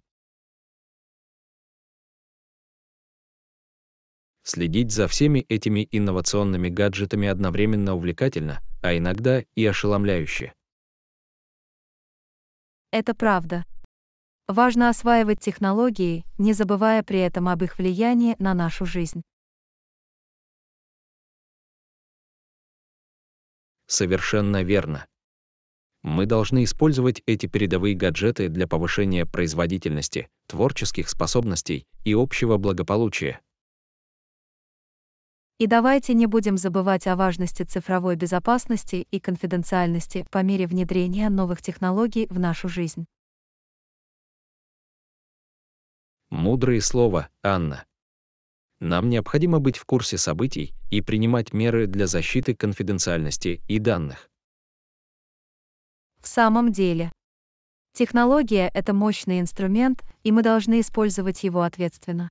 Следить за всеми этими инновационными гаджетами одновременно увлекательно, а иногда и ошеломляюще. Это правда. Важно осваивать технологии, не забывая при этом об их влиянии на нашу жизнь. Совершенно верно. Мы должны использовать эти передовые гаджеты для повышения производительности, творческих способностей и общего благополучия. И давайте не будем забывать о важности цифровой безопасности и конфиденциальности по мере внедрения новых технологий в нашу жизнь. Мудрые слова, Анна. Нам необходимо быть в курсе событий и принимать меры для защиты конфиденциальности и данных. В самом деле, технология ⁇ это мощный инструмент, и мы должны использовать его ответственно.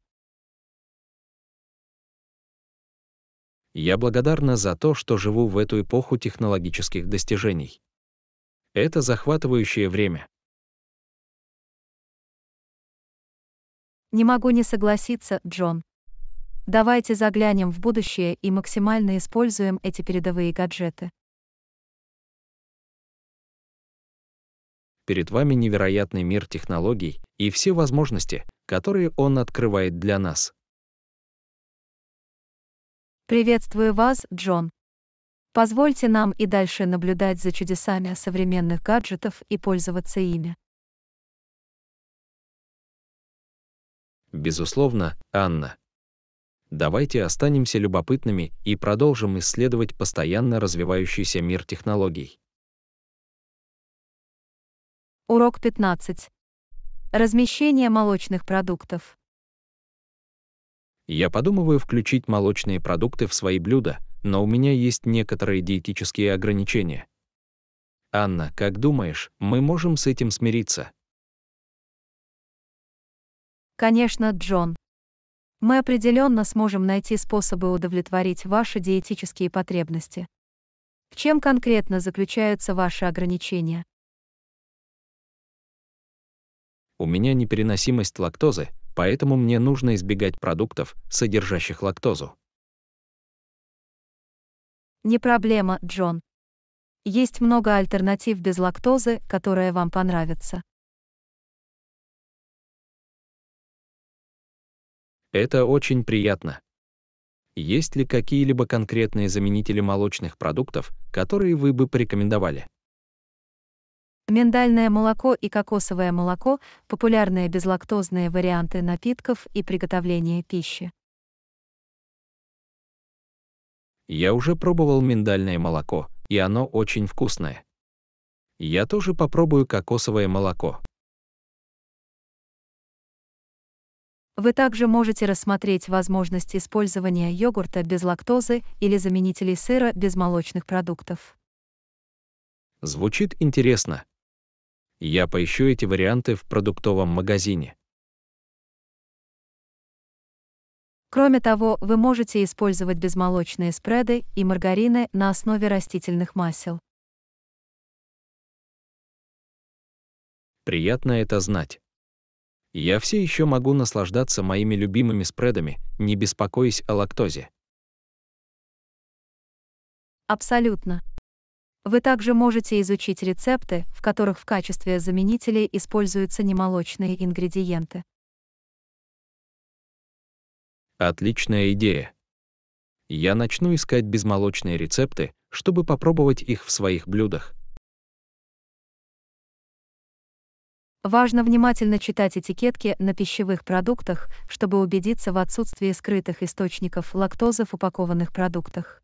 Я благодарна за то, что живу в эту эпоху технологических достижений. Это захватывающее время. Не могу не согласиться, Джон. Давайте заглянем в будущее и максимально используем эти передовые гаджеты. Перед вами невероятный мир технологий и все возможности, которые он открывает для нас. Приветствую вас, Джон. Позвольте нам и дальше наблюдать за чудесами современных гаджетов и пользоваться ими. Безусловно, Анна, давайте останемся любопытными и продолжим исследовать постоянно развивающийся мир технологий. Урок 15. Размещение молочных продуктов. Я подумываю включить молочные продукты в свои блюда, но у меня есть некоторые диетические ограничения. Анна, как думаешь, мы можем с этим смириться? Конечно, Джон мы определенно сможем найти способы удовлетворить ваши диетические потребности. В чем конкретно заключаются ваши ограничения? У меня непереносимость лактозы, поэтому мне нужно избегать продуктов, содержащих лактозу. Не проблема, Джон. Есть много альтернатив без лактозы, которые вам понравятся. Это очень приятно. Есть ли какие-либо конкретные заменители молочных продуктов, которые вы бы порекомендовали? Миндальное молоко и кокосовое молоко – популярные безлактозные варианты напитков и приготовления пищи. Я уже пробовал миндальное молоко, и оно очень вкусное. Я тоже попробую кокосовое молоко. Вы также можете рассмотреть возможность использования йогурта без лактозы или заменителей сыра без молочных продуктов. Звучит интересно. Я поищу эти варианты в продуктовом магазине. Кроме того, вы можете использовать безмолочные спреды и маргарины на основе растительных масел. Приятно это знать я все еще могу наслаждаться моими любимыми спредами, не беспокоясь о лактозе. Абсолютно. Вы также можете изучить рецепты, в которых в качестве заменителей используются немолочные ингредиенты. Отличная идея. Я начну искать безмолочные рецепты, чтобы попробовать их в своих блюдах. Важно внимательно читать этикетки на пищевых продуктах, чтобы убедиться в отсутствии скрытых источников лактозы в упакованных продуктах.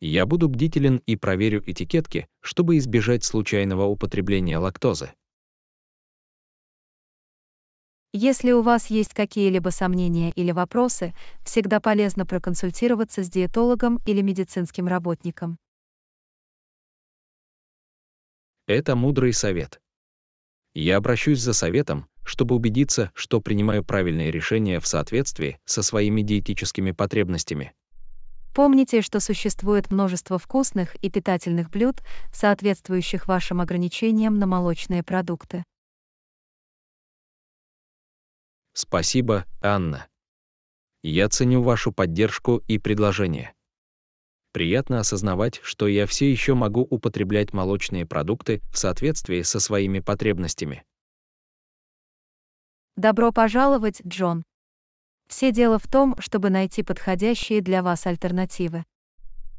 Я буду бдителен и проверю этикетки, чтобы избежать случайного употребления лактозы. Если у вас есть какие-либо сомнения или вопросы, всегда полезно проконсультироваться с диетологом или медицинским работником. Это мудрый совет. Я обращусь за советом, чтобы убедиться, что принимаю правильные решения в соответствии со своими диетическими потребностями. Помните, что существует множество вкусных и питательных блюд, соответствующих вашим ограничениям на молочные продукты. Спасибо, Анна. Я ценю вашу поддержку и предложение. Приятно осознавать, что я все еще могу употреблять молочные продукты в соответствии со своими потребностями. Добро пожаловать, Джон. Все дело в том, чтобы найти подходящие для вас альтернативы.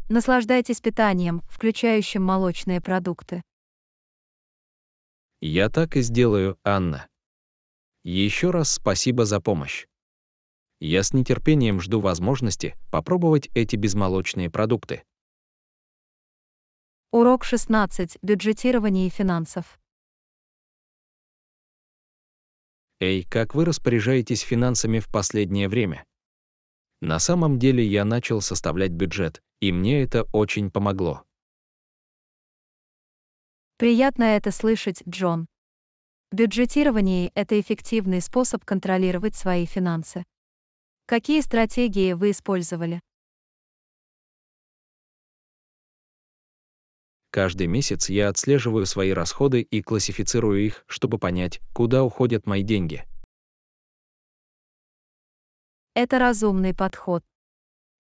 Наслаждайтесь питанием, включающим молочные продукты. Я так и сделаю, Анна. Еще раз спасибо за помощь. Я с нетерпением жду возможности попробовать эти безмолочные продукты. Урок 16. Бюджетирование и финансов. Эй, как вы распоряжаетесь финансами в последнее время? На самом деле я начал составлять бюджет, и мне это очень помогло. Приятно это слышать, Джон. Бюджетирование – это эффективный способ контролировать свои финансы. Какие стратегии вы использовали? Каждый месяц я отслеживаю свои расходы и классифицирую их, чтобы понять, куда уходят мои деньги. Это разумный подход.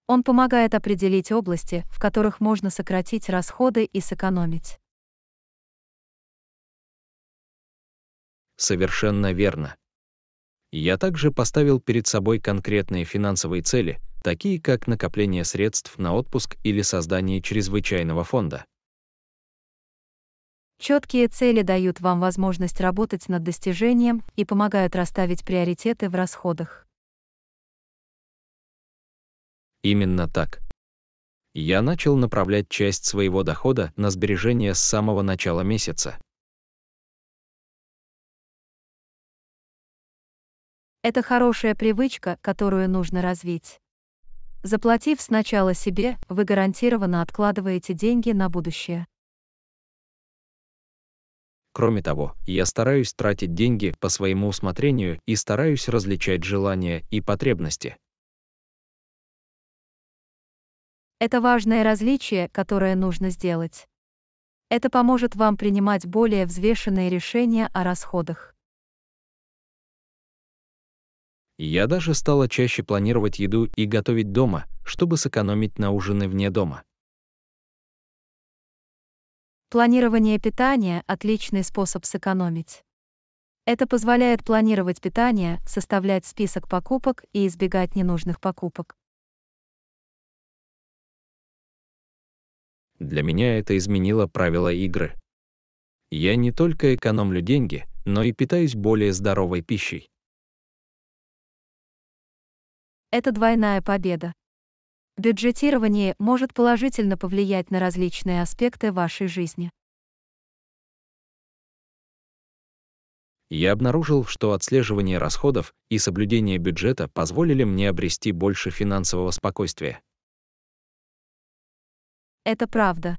Он помогает определить области, в которых можно сократить расходы и сэкономить. Совершенно верно. Я также поставил перед собой конкретные финансовые цели, такие как накопление средств на отпуск или создание чрезвычайного фонда. Четкие цели дают вам возможность работать над достижением и помогают расставить приоритеты в расходах. Именно так. Я начал направлять часть своего дохода на сбережения с самого начала месяца. Это хорошая привычка, которую нужно развить. Заплатив сначала себе, вы гарантированно откладываете деньги на будущее. Кроме того, я стараюсь тратить деньги по своему усмотрению и стараюсь различать желания и потребности. Это важное различие, которое нужно сделать. Это поможет вам принимать более взвешенные решения о расходах. Я даже стала чаще планировать еду и готовить дома, чтобы сэкономить на ужины вне дома. Планирование питания – отличный способ сэкономить. Это позволяет планировать питание, составлять список покупок и избегать ненужных покупок. Для меня это изменило правила игры. Я не только экономлю деньги, но и питаюсь более здоровой пищей это двойная победа. Бюджетирование может положительно повлиять на различные аспекты вашей жизни. Я обнаружил, что отслеживание расходов и соблюдение бюджета позволили мне обрести больше финансового спокойствия. Это правда.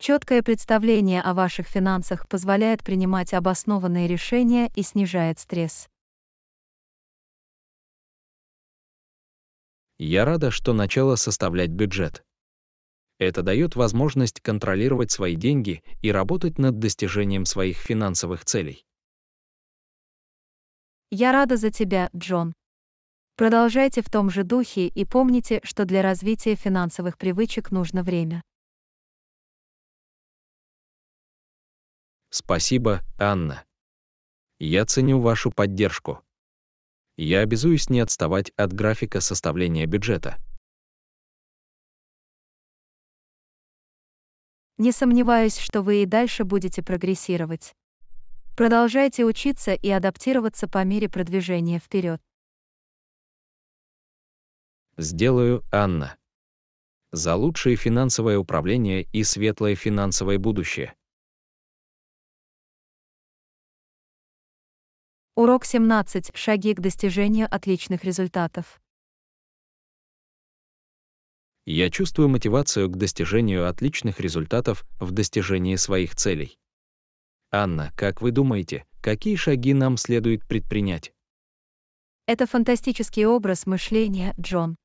Четкое представление о ваших финансах позволяет принимать обоснованные решения и снижает стресс. Я рада, что начала составлять бюджет. Это дает возможность контролировать свои деньги и работать над достижением своих финансовых целей. Я рада за тебя, Джон. Продолжайте в том же духе и помните, что для развития финансовых привычек нужно время. Спасибо, Анна. Я ценю вашу поддержку. Я обязуюсь не отставать от графика составления бюджета. Не сомневаюсь, что вы и дальше будете прогрессировать. Продолжайте учиться и адаптироваться по мере продвижения вперед. Сделаю, Анна. За лучшее финансовое управление и светлое финансовое будущее. Урок 17. Шаги к достижению отличных результатов. Я чувствую мотивацию к достижению отличных результатов в достижении своих целей. Анна, как вы думаете, какие шаги нам следует предпринять? Это фантастический образ мышления, Джон.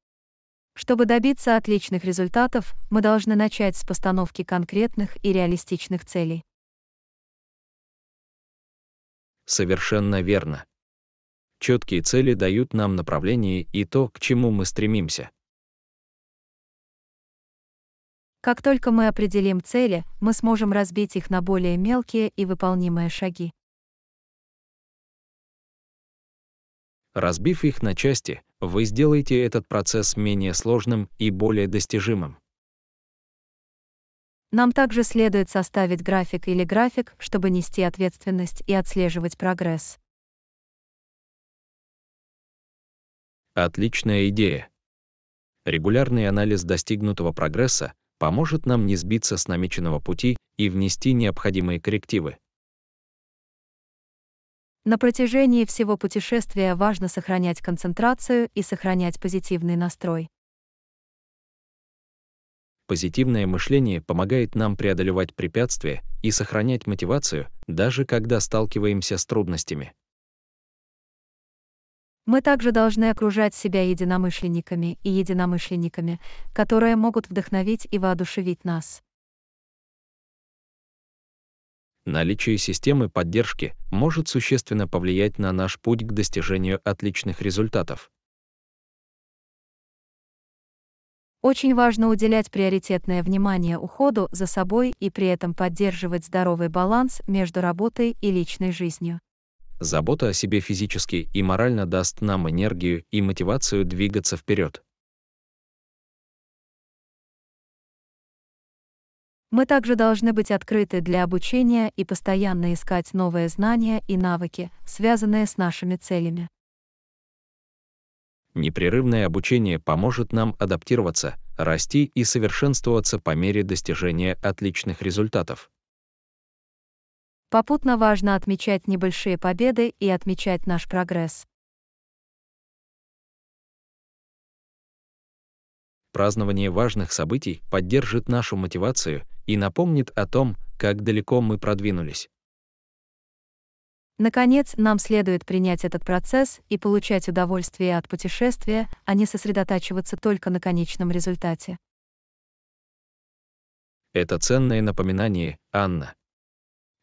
Чтобы добиться отличных результатов, мы должны начать с постановки конкретных и реалистичных целей. Совершенно верно. Четкие цели дают нам направление и то, к чему мы стремимся. Как только мы определим цели, мы сможем разбить их на более мелкие и выполнимые шаги. Разбив их на части, вы сделаете этот процесс менее сложным и более достижимым. Нам также следует составить график или график, чтобы нести ответственность и отслеживать прогресс. Отличная идея. Регулярный анализ достигнутого прогресса поможет нам не сбиться с намеченного пути и внести необходимые коррективы. На протяжении всего путешествия важно сохранять концентрацию и сохранять позитивный настрой позитивное мышление помогает нам преодолевать препятствия и сохранять мотивацию, даже когда сталкиваемся с трудностями. Мы также должны окружать себя единомышленниками и единомышленниками, которые могут вдохновить и воодушевить нас. Наличие системы поддержки может существенно повлиять на наш путь к достижению отличных результатов. Очень важно уделять приоритетное внимание уходу за собой и при этом поддерживать здоровый баланс между работой и личной жизнью. Забота о себе физически и морально даст нам энергию и мотивацию двигаться вперед. Мы также должны быть открыты для обучения и постоянно искать новые знания и навыки, связанные с нашими целями. Непрерывное обучение поможет нам адаптироваться, расти и совершенствоваться по мере достижения отличных результатов. Попутно важно отмечать небольшие победы и отмечать наш прогресс. Празднование важных событий поддержит нашу мотивацию и напомнит о том, как далеко мы продвинулись. Наконец, нам следует принять этот процесс и получать удовольствие от путешествия, а не сосредотачиваться только на конечном результате. Это ценное напоминание, Анна.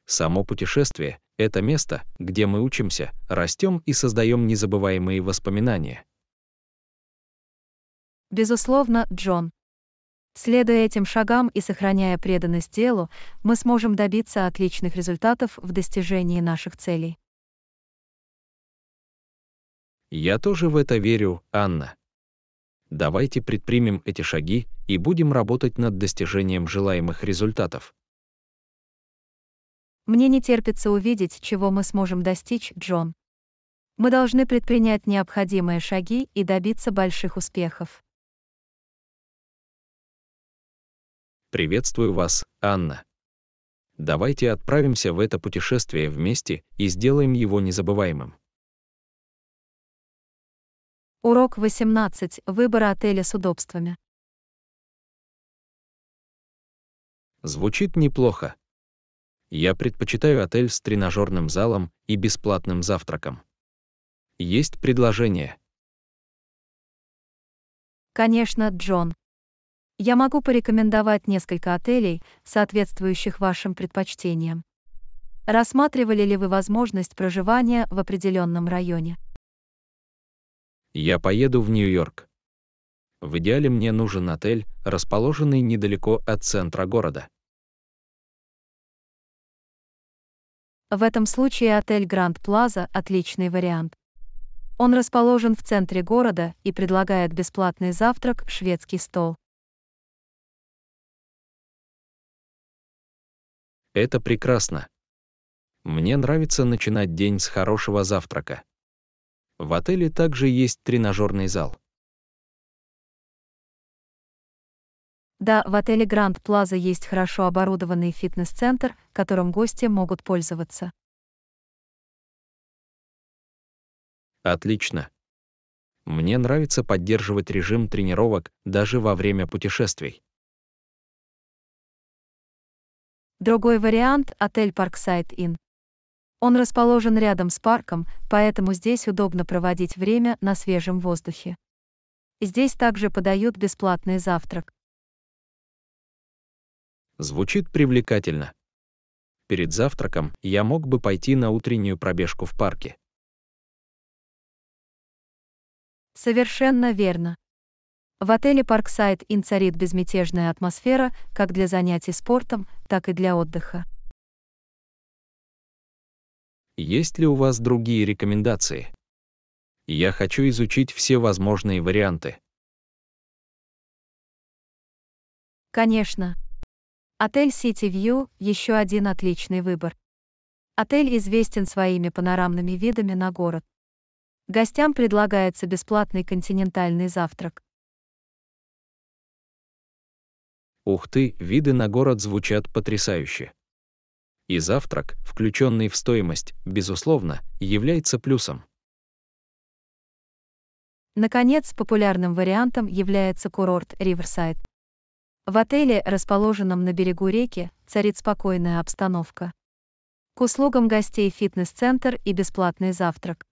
Само путешествие — это место, где мы учимся, растем и создаем незабываемые воспоминания. Безусловно, Джон. Следуя этим шагам и сохраняя преданность делу, мы сможем добиться отличных результатов в достижении наших целей. Я тоже в это верю, Анна. Давайте предпримем эти шаги и будем работать над достижением желаемых результатов. Мне не терпится увидеть, чего мы сможем достичь, Джон. Мы должны предпринять необходимые шаги и добиться больших успехов. Приветствую вас, Анна. Давайте отправимся в это путешествие вместе и сделаем его незабываемым. Урок 18. Выбор отеля с удобствами. Звучит неплохо. Я предпочитаю отель с тренажерным залом и бесплатным завтраком. Есть предложение? Конечно, Джон. Я могу порекомендовать несколько отелей, соответствующих вашим предпочтениям. Рассматривали ли вы возможность проживания в определенном районе? Я поеду в Нью-Йорк. В идеале мне нужен отель, расположенный недалеко от центра города. В этом случае отель Гранд Плаза – отличный вариант. Он расположен в центре города и предлагает бесплатный завтрак, шведский стол. Это прекрасно. Мне нравится начинать день с хорошего завтрака. В отеле также есть тренажерный зал. Да, в отеле Гранд Плаза есть хорошо оборудованный фитнес-центр, которым гости могут пользоваться. Отлично. Мне нравится поддерживать режим тренировок даже во время путешествий. Другой вариант – отель Parkside Inn. Он расположен рядом с парком, поэтому здесь удобно проводить время на свежем воздухе. Здесь также подают бесплатный завтрак. Звучит привлекательно. Перед завтраком я мог бы пойти на утреннюю пробежку в парке. Совершенно верно. В отеле Parkside Inn царит безмятежная атмосфера как для занятий спортом, так и для отдыха. Есть ли у вас другие рекомендации? Я хочу изучить все возможные варианты. Конечно. Отель City View – еще один отличный выбор. Отель известен своими панорамными видами на город. Гостям предлагается бесплатный континентальный завтрак. Ух ты, виды на город звучат потрясающе. И завтрак, включенный в стоимость, безусловно, является плюсом. Наконец, популярным вариантом является курорт Риверсайд. В отеле, расположенном на берегу реки, царит спокойная обстановка. К услугам гостей фитнес-центр и бесплатный завтрак.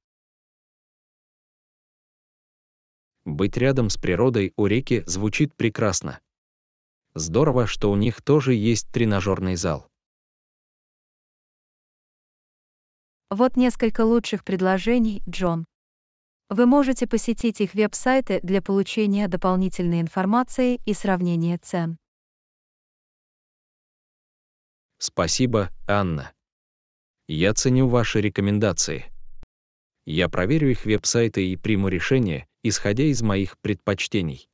Быть рядом с природой у реки звучит прекрасно. Здорово, что у них тоже есть тренажерный зал. Вот несколько лучших предложений, Джон. Вы можете посетить их веб-сайты для получения дополнительной информации и сравнения цен. Спасибо, Анна. Я ценю ваши рекомендации. Я проверю их веб-сайты и приму решение, исходя из моих предпочтений.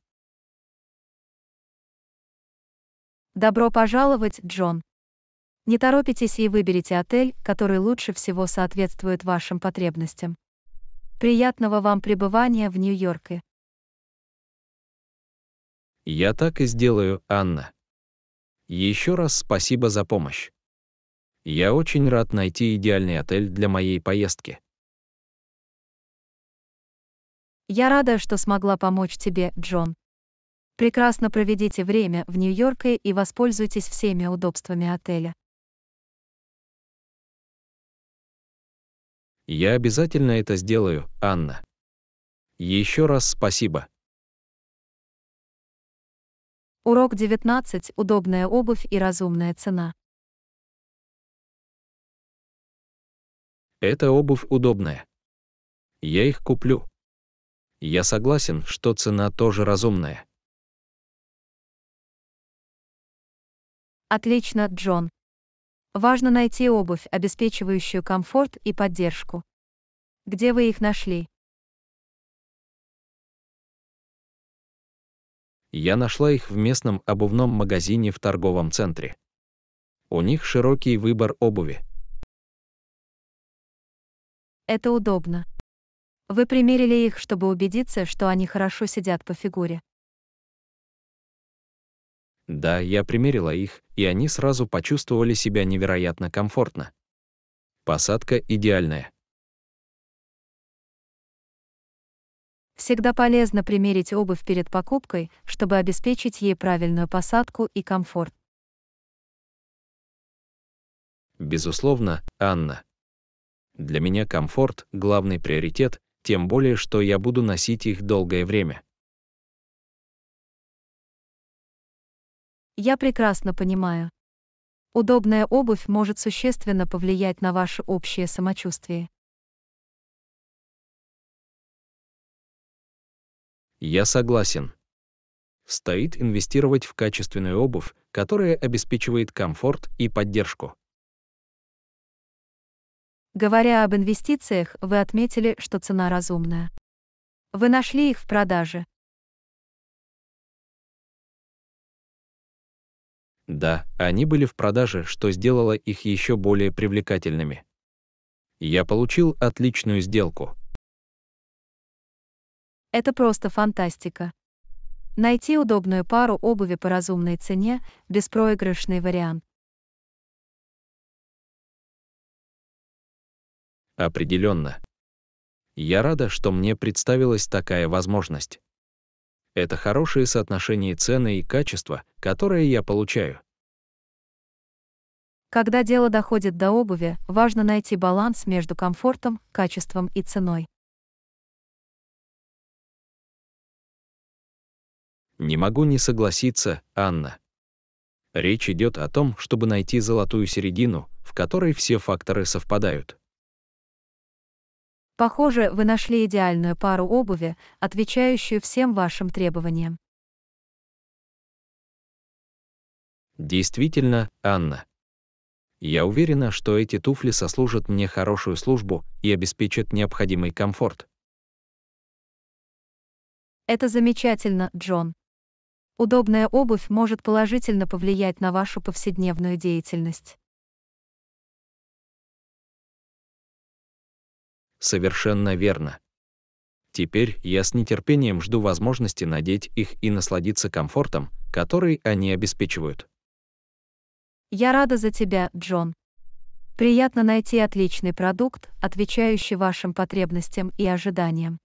Добро пожаловать, Джон. Не торопитесь и выберите отель, который лучше всего соответствует вашим потребностям. Приятного вам пребывания в Нью-Йорке. Я так и сделаю, Анна. Еще раз спасибо за помощь. Я очень рад найти идеальный отель для моей поездки. Я рада, что смогла помочь тебе, Джон. Прекрасно проведите время в Нью-Йорке и воспользуйтесь всеми удобствами отеля. Я обязательно это сделаю, Анна. Еще раз спасибо. Урок 19. Удобная обувь и разумная цена. Эта обувь удобная. Я их куплю. Я согласен, что цена тоже разумная. Отлично, Джон. Важно найти обувь, обеспечивающую комфорт и поддержку. Где вы их нашли? Я нашла их в местном обувном магазине в торговом центре. У них широкий выбор обуви. Это удобно. Вы примерили их, чтобы убедиться, что они хорошо сидят по фигуре. Да, я примерила их, и они сразу почувствовали себя невероятно комфортно. Посадка идеальная. Всегда полезно примерить обувь перед покупкой, чтобы обеспечить ей правильную посадку и комфорт. Безусловно, Анна. Для меня комфорт – главный приоритет, тем более, что я буду носить их долгое время. я прекрасно понимаю. Удобная обувь может существенно повлиять на ваше общее самочувствие. Я согласен. Стоит инвестировать в качественную обувь, которая обеспечивает комфорт и поддержку. Говоря об инвестициях, вы отметили, что цена разумная. Вы нашли их в продаже, Да, они были в продаже, что сделало их еще более привлекательными. Я получил отличную сделку. Это просто фантастика. Найти удобную пару обуви по разумной цене – беспроигрышный вариант. Определенно. Я рада, что мне представилась такая возможность. Это хорошее соотношение цены и качества, которое я получаю. Когда дело доходит до обуви, важно найти баланс между комфортом, качеством и ценой. Не могу не согласиться, Анна. Речь идет о том, чтобы найти золотую середину, в которой все факторы совпадают. Похоже, вы нашли идеальную пару обуви, отвечающую всем вашим требованиям. Действительно, Анна. Я уверена, что эти туфли сослужат мне хорошую службу и обеспечат необходимый комфорт. Это замечательно, Джон. Удобная обувь может положительно повлиять на вашу повседневную деятельность. Совершенно верно. Теперь я с нетерпением жду возможности надеть их и насладиться комфортом, который они обеспечивают. Я рада за тебя, Джон. Приятно найти отличный продукт, отвечающий вашим потребностям и ожиданиям.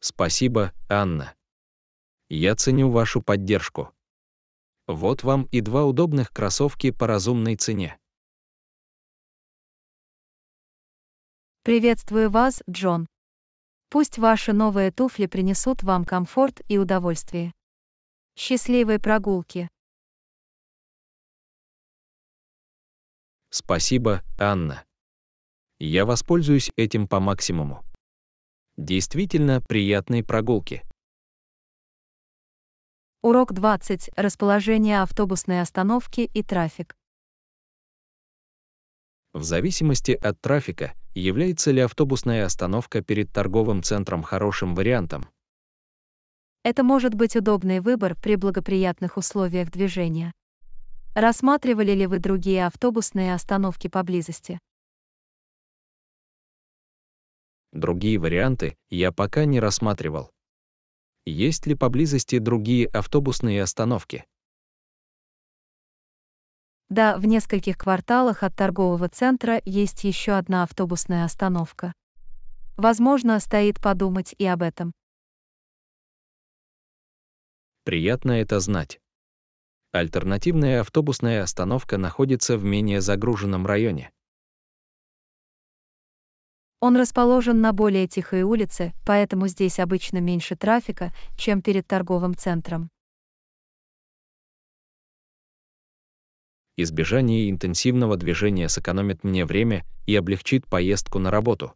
Спасибо, Анна. Я ценю вашу поддержку. Вот вам и два удобных кроссовки по разумной цене. Приветствую вас, Джон. Пусть ваши новые туфли принесут вам комфорт и удовольствие. Счастливой прогулки. Спасибо, Анна. Я воспользуюсь этим по максимуму. Действительно приятной прогулки. Урок 20. Расположение автобусной остановки и трафик. В зависимости от трафика, является ли автобусная остановка перед торговым центром хорошим вариантом? Это может быть удобный выбор при благоприятных условиях движения. Рассматривали ли вы другие автобусные остановки поблизости? Другие варианты я пока не рассматривал. Есть ли поблизости другие автобусные остановки? Да, в нескольких кварталах от торгового центра есть еще одна автобусная остановка. Возможно, стоит подумать и об этом. Приятно это знать. Альтернативная автобусная остановка находится в менее загруженном районе. Он расположен на более тихой улице, поэтому здесь обычно меньше трафика, чем перед торговым центром. Избежание интенсивного движения сэкономит мне время и облегчит поездку на работу.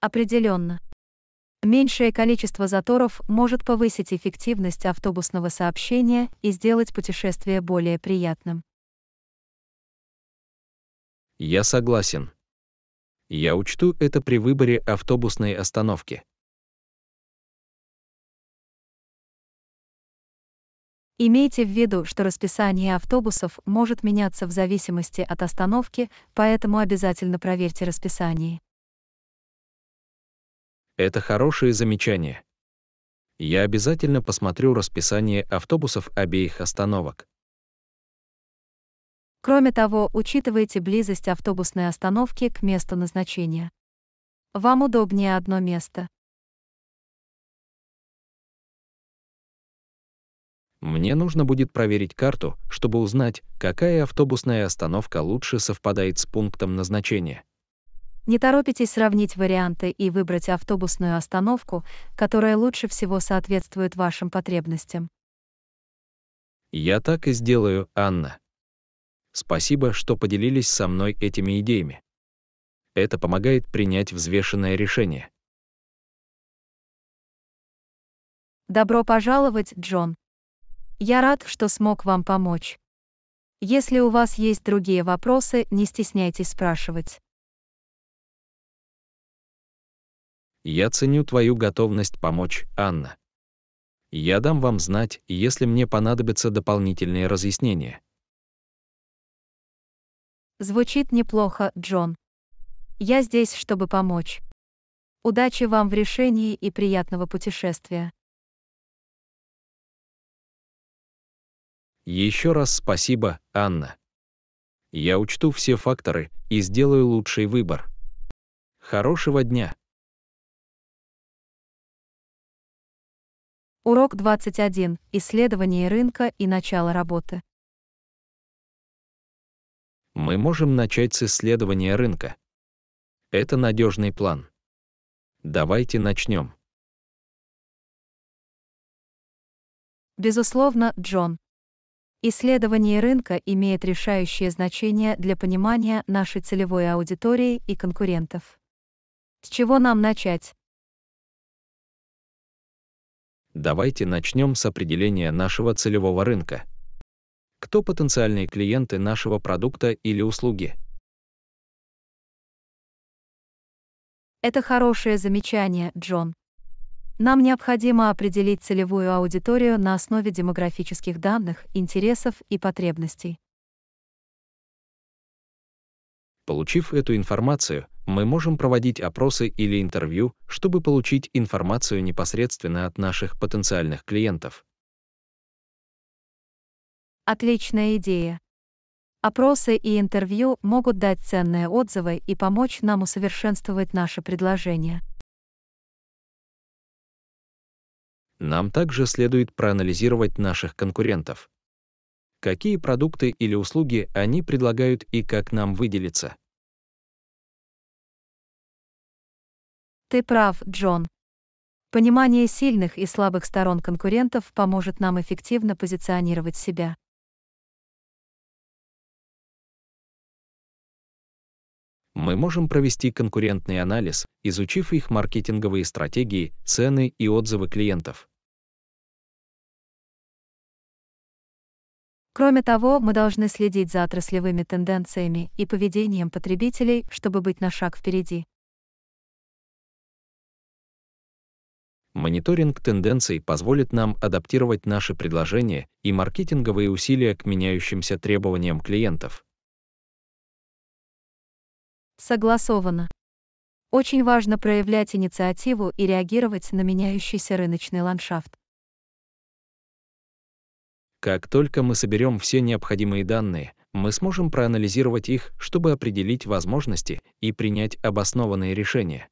Определенно. Меньшее количество заторов может повысить эффективность автобусного сообщения и сделать путешествие более приятным. Я согласен. Я учту это при выборе автобусной остановки. Имейте в виду, что расписание автобусов может меняться в зависимости от остановки, поэтому обязательно проверьте расписание. Это хорошее замечание. Я обязательно посмотрю расписание автобусов обеих остановок. Кроме того, учитывайте близость автобусной остановки к месту назначения. Вам удобнее одно место. Мне нужно будет проверить карту, чтобы узнать, какая автобусная остановка лучше совпадает с пунктом назначения. Не торопитесь сравнить варианты и выбрать автобусную остановку, которая лучше всего соответствует вашим потребностям. Я так и сделаю, Анна. Спасибо, что поделились со мной этими идеями. Это помогает принять взвешенное решение. Добро пожаловать, Джон. Я рад, что смог вам помочь. Если у вас есть другие вопросы, не стесняйтесь спрашивать. Я ценю твою готовность помочь, Анна. Я дам вам знать, если мне понадобятся дополнительные разъяснения. Звучит неплохо, Джон. Я здесь, чтобы помочь. Удачи вам в решении и приятного путешествия. Еще раз спасибо, Анна. Я учту все факторы и сделаю лучший выбор. Хорошего дня! Урок 21. Исследование рынка и начало работы. Мы можем начать с исследования рынка. Это надежный план. Давайте начнем. Безусловно, Джон. Исследование рынка имеет решающее значение для понимания нашей целевой аудитории и конкурентов. С чего нам начать? Давайте начнем с определения нашего целевого рынка. Кто потенциальные клиенты нашего продукта или услуги? Это хорошее замечание, Джон. Нам необходимо определить целевую аудиторию на основе демографических данных, интересов и потребностей. Получив эту информацию, мы можем проводить опросы или интервью, чтобы получить информацию непосредственно от наших потенциальных клиентов. Отличная идея. Опросы и интервью могут дать ценные отзывы и помочь нам усовершенствовать наше предложение. Нам также следует проанализировать наших конкурентов. Какие продукты или услуги они предлагают и как нам выделиться? Ты прав, Джон. Понимание сильных и слабых сторон конкурентов поможет нам эффективно позиционировать себя. мы можем провести конкурентный анализ, изучив их маркетинговые стратегии, цены и отзывы клиентов. Кроме того, мы должны следить за отраслевыми тенденциями и поведением потребителей, чтобы быть на шаг впереди. Мониторинг тенденций позволит нам адаптировать наши предложения и маркетинговые усилия к меняющимся требованиям клиентов. Согласовано. Очень важно проявлять инициативу и реагировать на меняющийся рыночный ландшафт. Как только мы соберем все необходимые данные, мы сможем проанализировать их, чтобы определить возможности и принять обоснованные решения.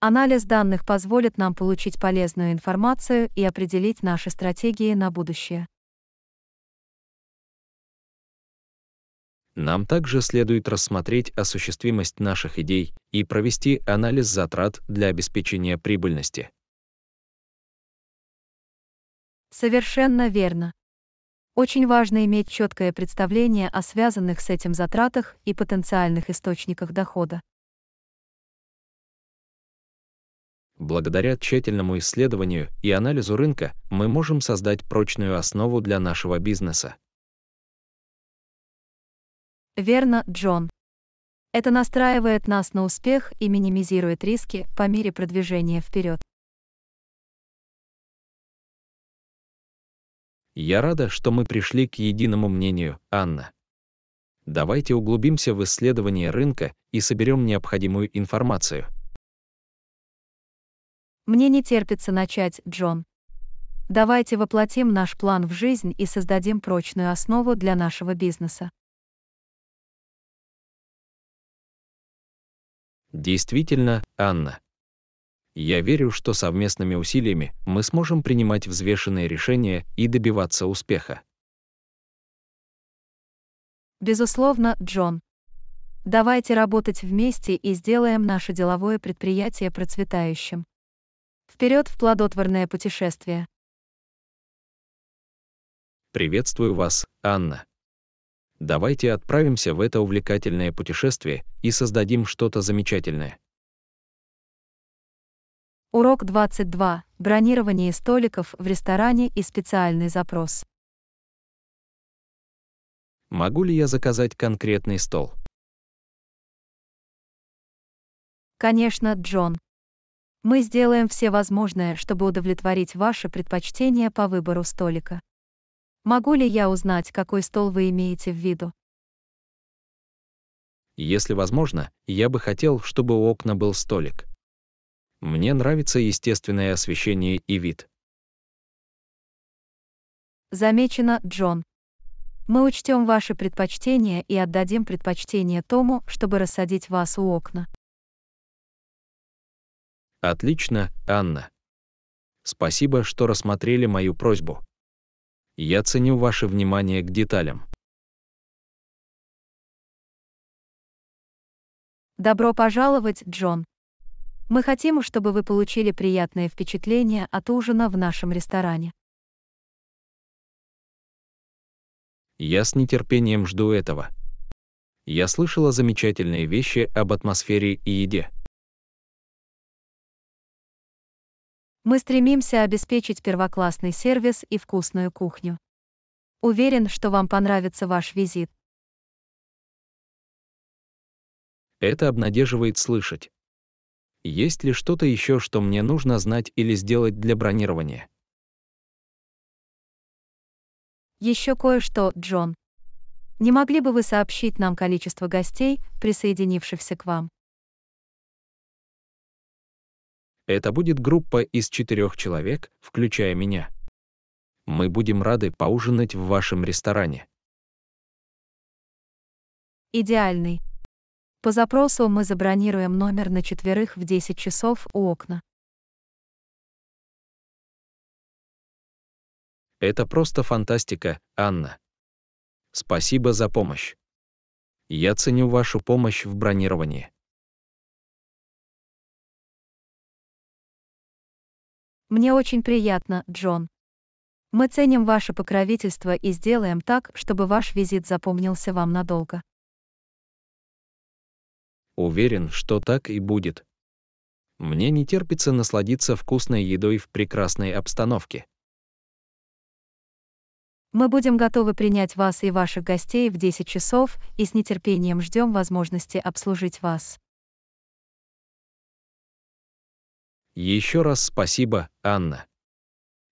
Анализ данных позволит нам получить полезную информацию и определить наши стратегии на будущее. Нам также следует рассмотреть осуществимость наших идей и провести анализ затрат для обеспечения прибыльности. Совершенно верно. Очень важно иметь четкое представление о связанных с этим затратах и потенциальных источниках дохода. Благодаря тщательному исследованию и анализу рынка мы можем создать прочную основу для нашего бизнеса. Верно, Джон. Это настраивает нас на успех и минимизирует риски по мере продвижения вперед. Я рада, что мы пришли к единому мнению, Анна. Давайте углубимся в исследование рынка и соберем необходимую информацию. Мне не терпится начать, Джон. Давайте воплотим наш план в жизнь и создадим прочную основу для нашего бизнеса. Действительно, Анна. Я верю, что совместными усилиями мы сможем принимать взвешенные решения и добиваться успеха. Безусловно, Джон. Давайте работать вместе и сделаем наше деловое предприятие процветающим. Вперед в плодотворное путешествие! Приветствую вас, Анна. Давайте отправимся в это увлекательное путешествие и создадим что-то замечательное. Урок 22. Бронирование столиков в ресторане и специальный запрос. Могу ли я заказать конкретный стол? Конечно, Джон. Мы сделаем все возможное, чтобы удовлетворить ваши предпочтения по выбору столика. Могу ли я узнать, какой стол вы имеете в виду? Если возможно, я бы хотел, чтобы у окна был столик. Мне нравится естественное освещение и вид. Замечено, Джон. Мы учтем ваши предпочтения и отдадим предпочтение тому, чтобы рассадить вас у окна. Отлично, Анна. Спасибо, что рассмотрели мою просьбу. Я ценю ваше внимание к деталям. Добро пожаловать, Джон. Мы хотим, чтобы вы получили приятное впечатление от ужина в нашем ресторане. Я с нетерпением жду этого. Я слышала замечательные вещи об атмосфере и еде. Мы стремимся обеспечить первоклассный сервис и вкусную кухню. Уверен, что вам понравится ваш визит. Это обнадеживает слышать. Есть ли что-то еще, что мне нужно знать или сделать для бронирования? Еще кое-что, Джон. Не могли бы вы сообщить нам количество гостей, присоединившихся к вам? Это будет группа из четырех человек, включая меня. Мы будем рады поужинать в вашем ресторане. Идеальный. По запросу мы забронируем номер на четверых в 10 часов у окна. Это просто фантастика, Анна. Спасибо за помощь. Я ценю вашу помощь в бронировании. Мне очень приятно, Джон. Мы ценим ваше покровительство и сделаем так, чтобы ваш визит запомнился вам надолго. Уверен, что так и будет. Мне не терпится насладиться вкусной едой в прекрасной обстановке. Мы будем готовы принять вас и ваших гостей в 10 часов и с нетерпением ждем возможности обслужить вас. Еще раз спасибо, Анна.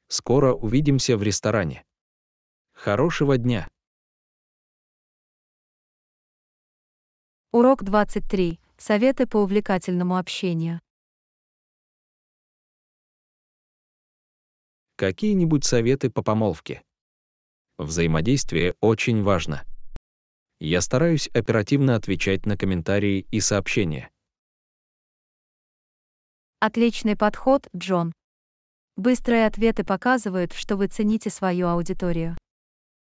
Скоро увидимся в ресторане. Хорошего дня. Урок 23. Советы по увлекательному общению. Какие-нибудь советы по помолвке. Взаимодействие очень важно. Я стараюсь оперативно отвечать на комментарии и сообщения. Отличный подход, Джон. Быстрые ответы показывают, что вы цените свою аудиторию.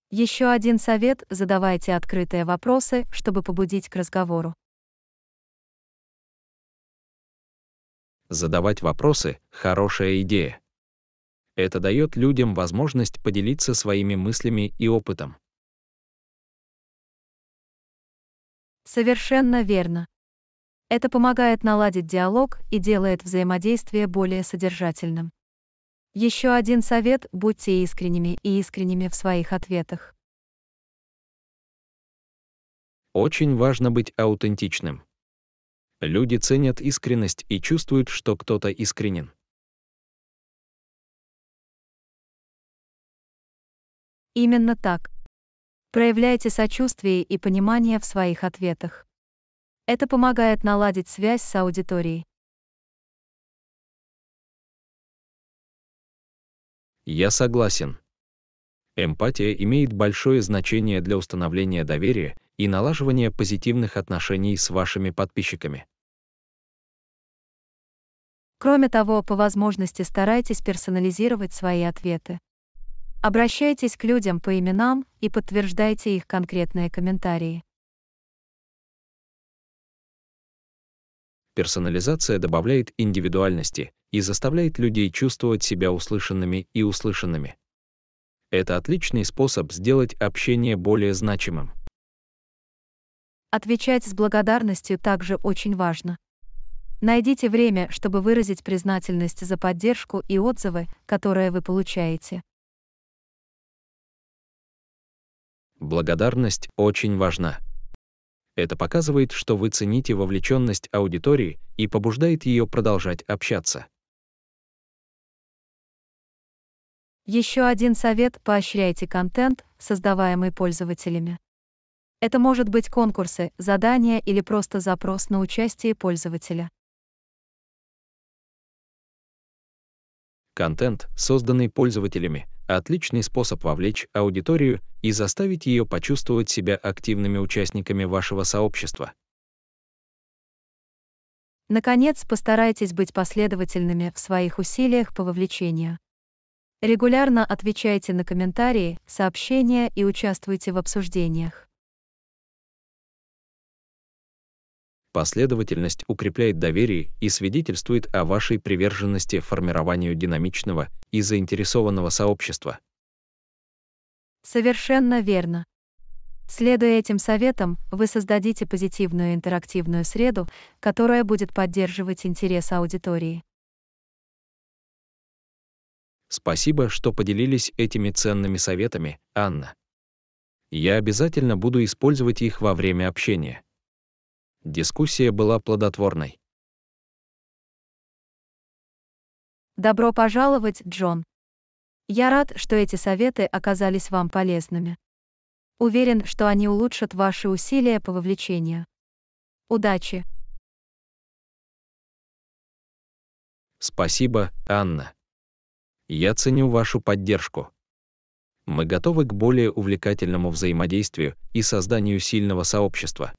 Еще один совет – задавайте открытые вопросы, чтобы побудить к разговору. Задавать вопросы – хорошая идея. Это дает людям возможность поделиться своими мыслями и опытом. Совершенно верно. Это помогает наладить диалог и делает взаимодействие более содержательным. Еще один совет – будьте искренними и искренними в своих ответах. Очень важно быть аутентичным. Люди ценят искренность и чувствуют, что кто-то искренен. Именно так. Проявляйте сочувствие и понимание в своих ответах. Это помогает наладить связь с аудиторией. Я согласен. Эмпатия имеет большое значение для установления доверия и налаживания позитивных отношений с вашими подписчиками. Кроме того, по возможности старайтесь персонализировать свои ответы. Обращайтесь к людям по именам и подтверждайте их конкретные комментарии. Персонализация добавляет индивидуальности и заставляет людей чувствовать себя услышанными и услышанными. Это отличный способ сделать общение более значимым. Отвечать с благодарностью также очень важно. Найдите время, чтобы выразить признательность за поддержку и отзывы, которые вы получаете. Благодарность очень важна. Это показывает, что вы цените вовлеченность аудитории и побуждает ее продолжать общаться. Еще один совет – поощряйте контент, создаваемый пользователями. Это может быть конкурсы, задания или просто запрос на участие пользователя. Контент, созданный пользователями, отличный способ вовлечь аудиторию и заставить ее почувствовать себя активными участниками вашего сообщества. Наконец, постарайтесь быть последовательными в своих усилиях по вовлечению. Регулярно отвечайте на комментарии, сообщения и участвуйте в обсуждениях. Последовательность укрепляет доверие и свидетельствует о вашей приверженности формированию динамичного и заинтересованного сообщества. Совершенно верно. Следуя этим советам, вы создадите позитивную интерактивную среду, которая будет поддерживать интерес аудитории. Спасибо, что поделились этими ценными советами, Анна. Я обязательно буду использовать их во время общения. Дискуссия была плодотворной. Добро пожаловать, Джон. Я рад, что эти советы оказались вам полезными. Уверен, что они улучшат ваши усилия по вовлечению. Удачи! Спасибо, Анна. Я ценю вашу поддержку. Мы готовы к более увлекательному взаимодействию и созданию сильного сообщества.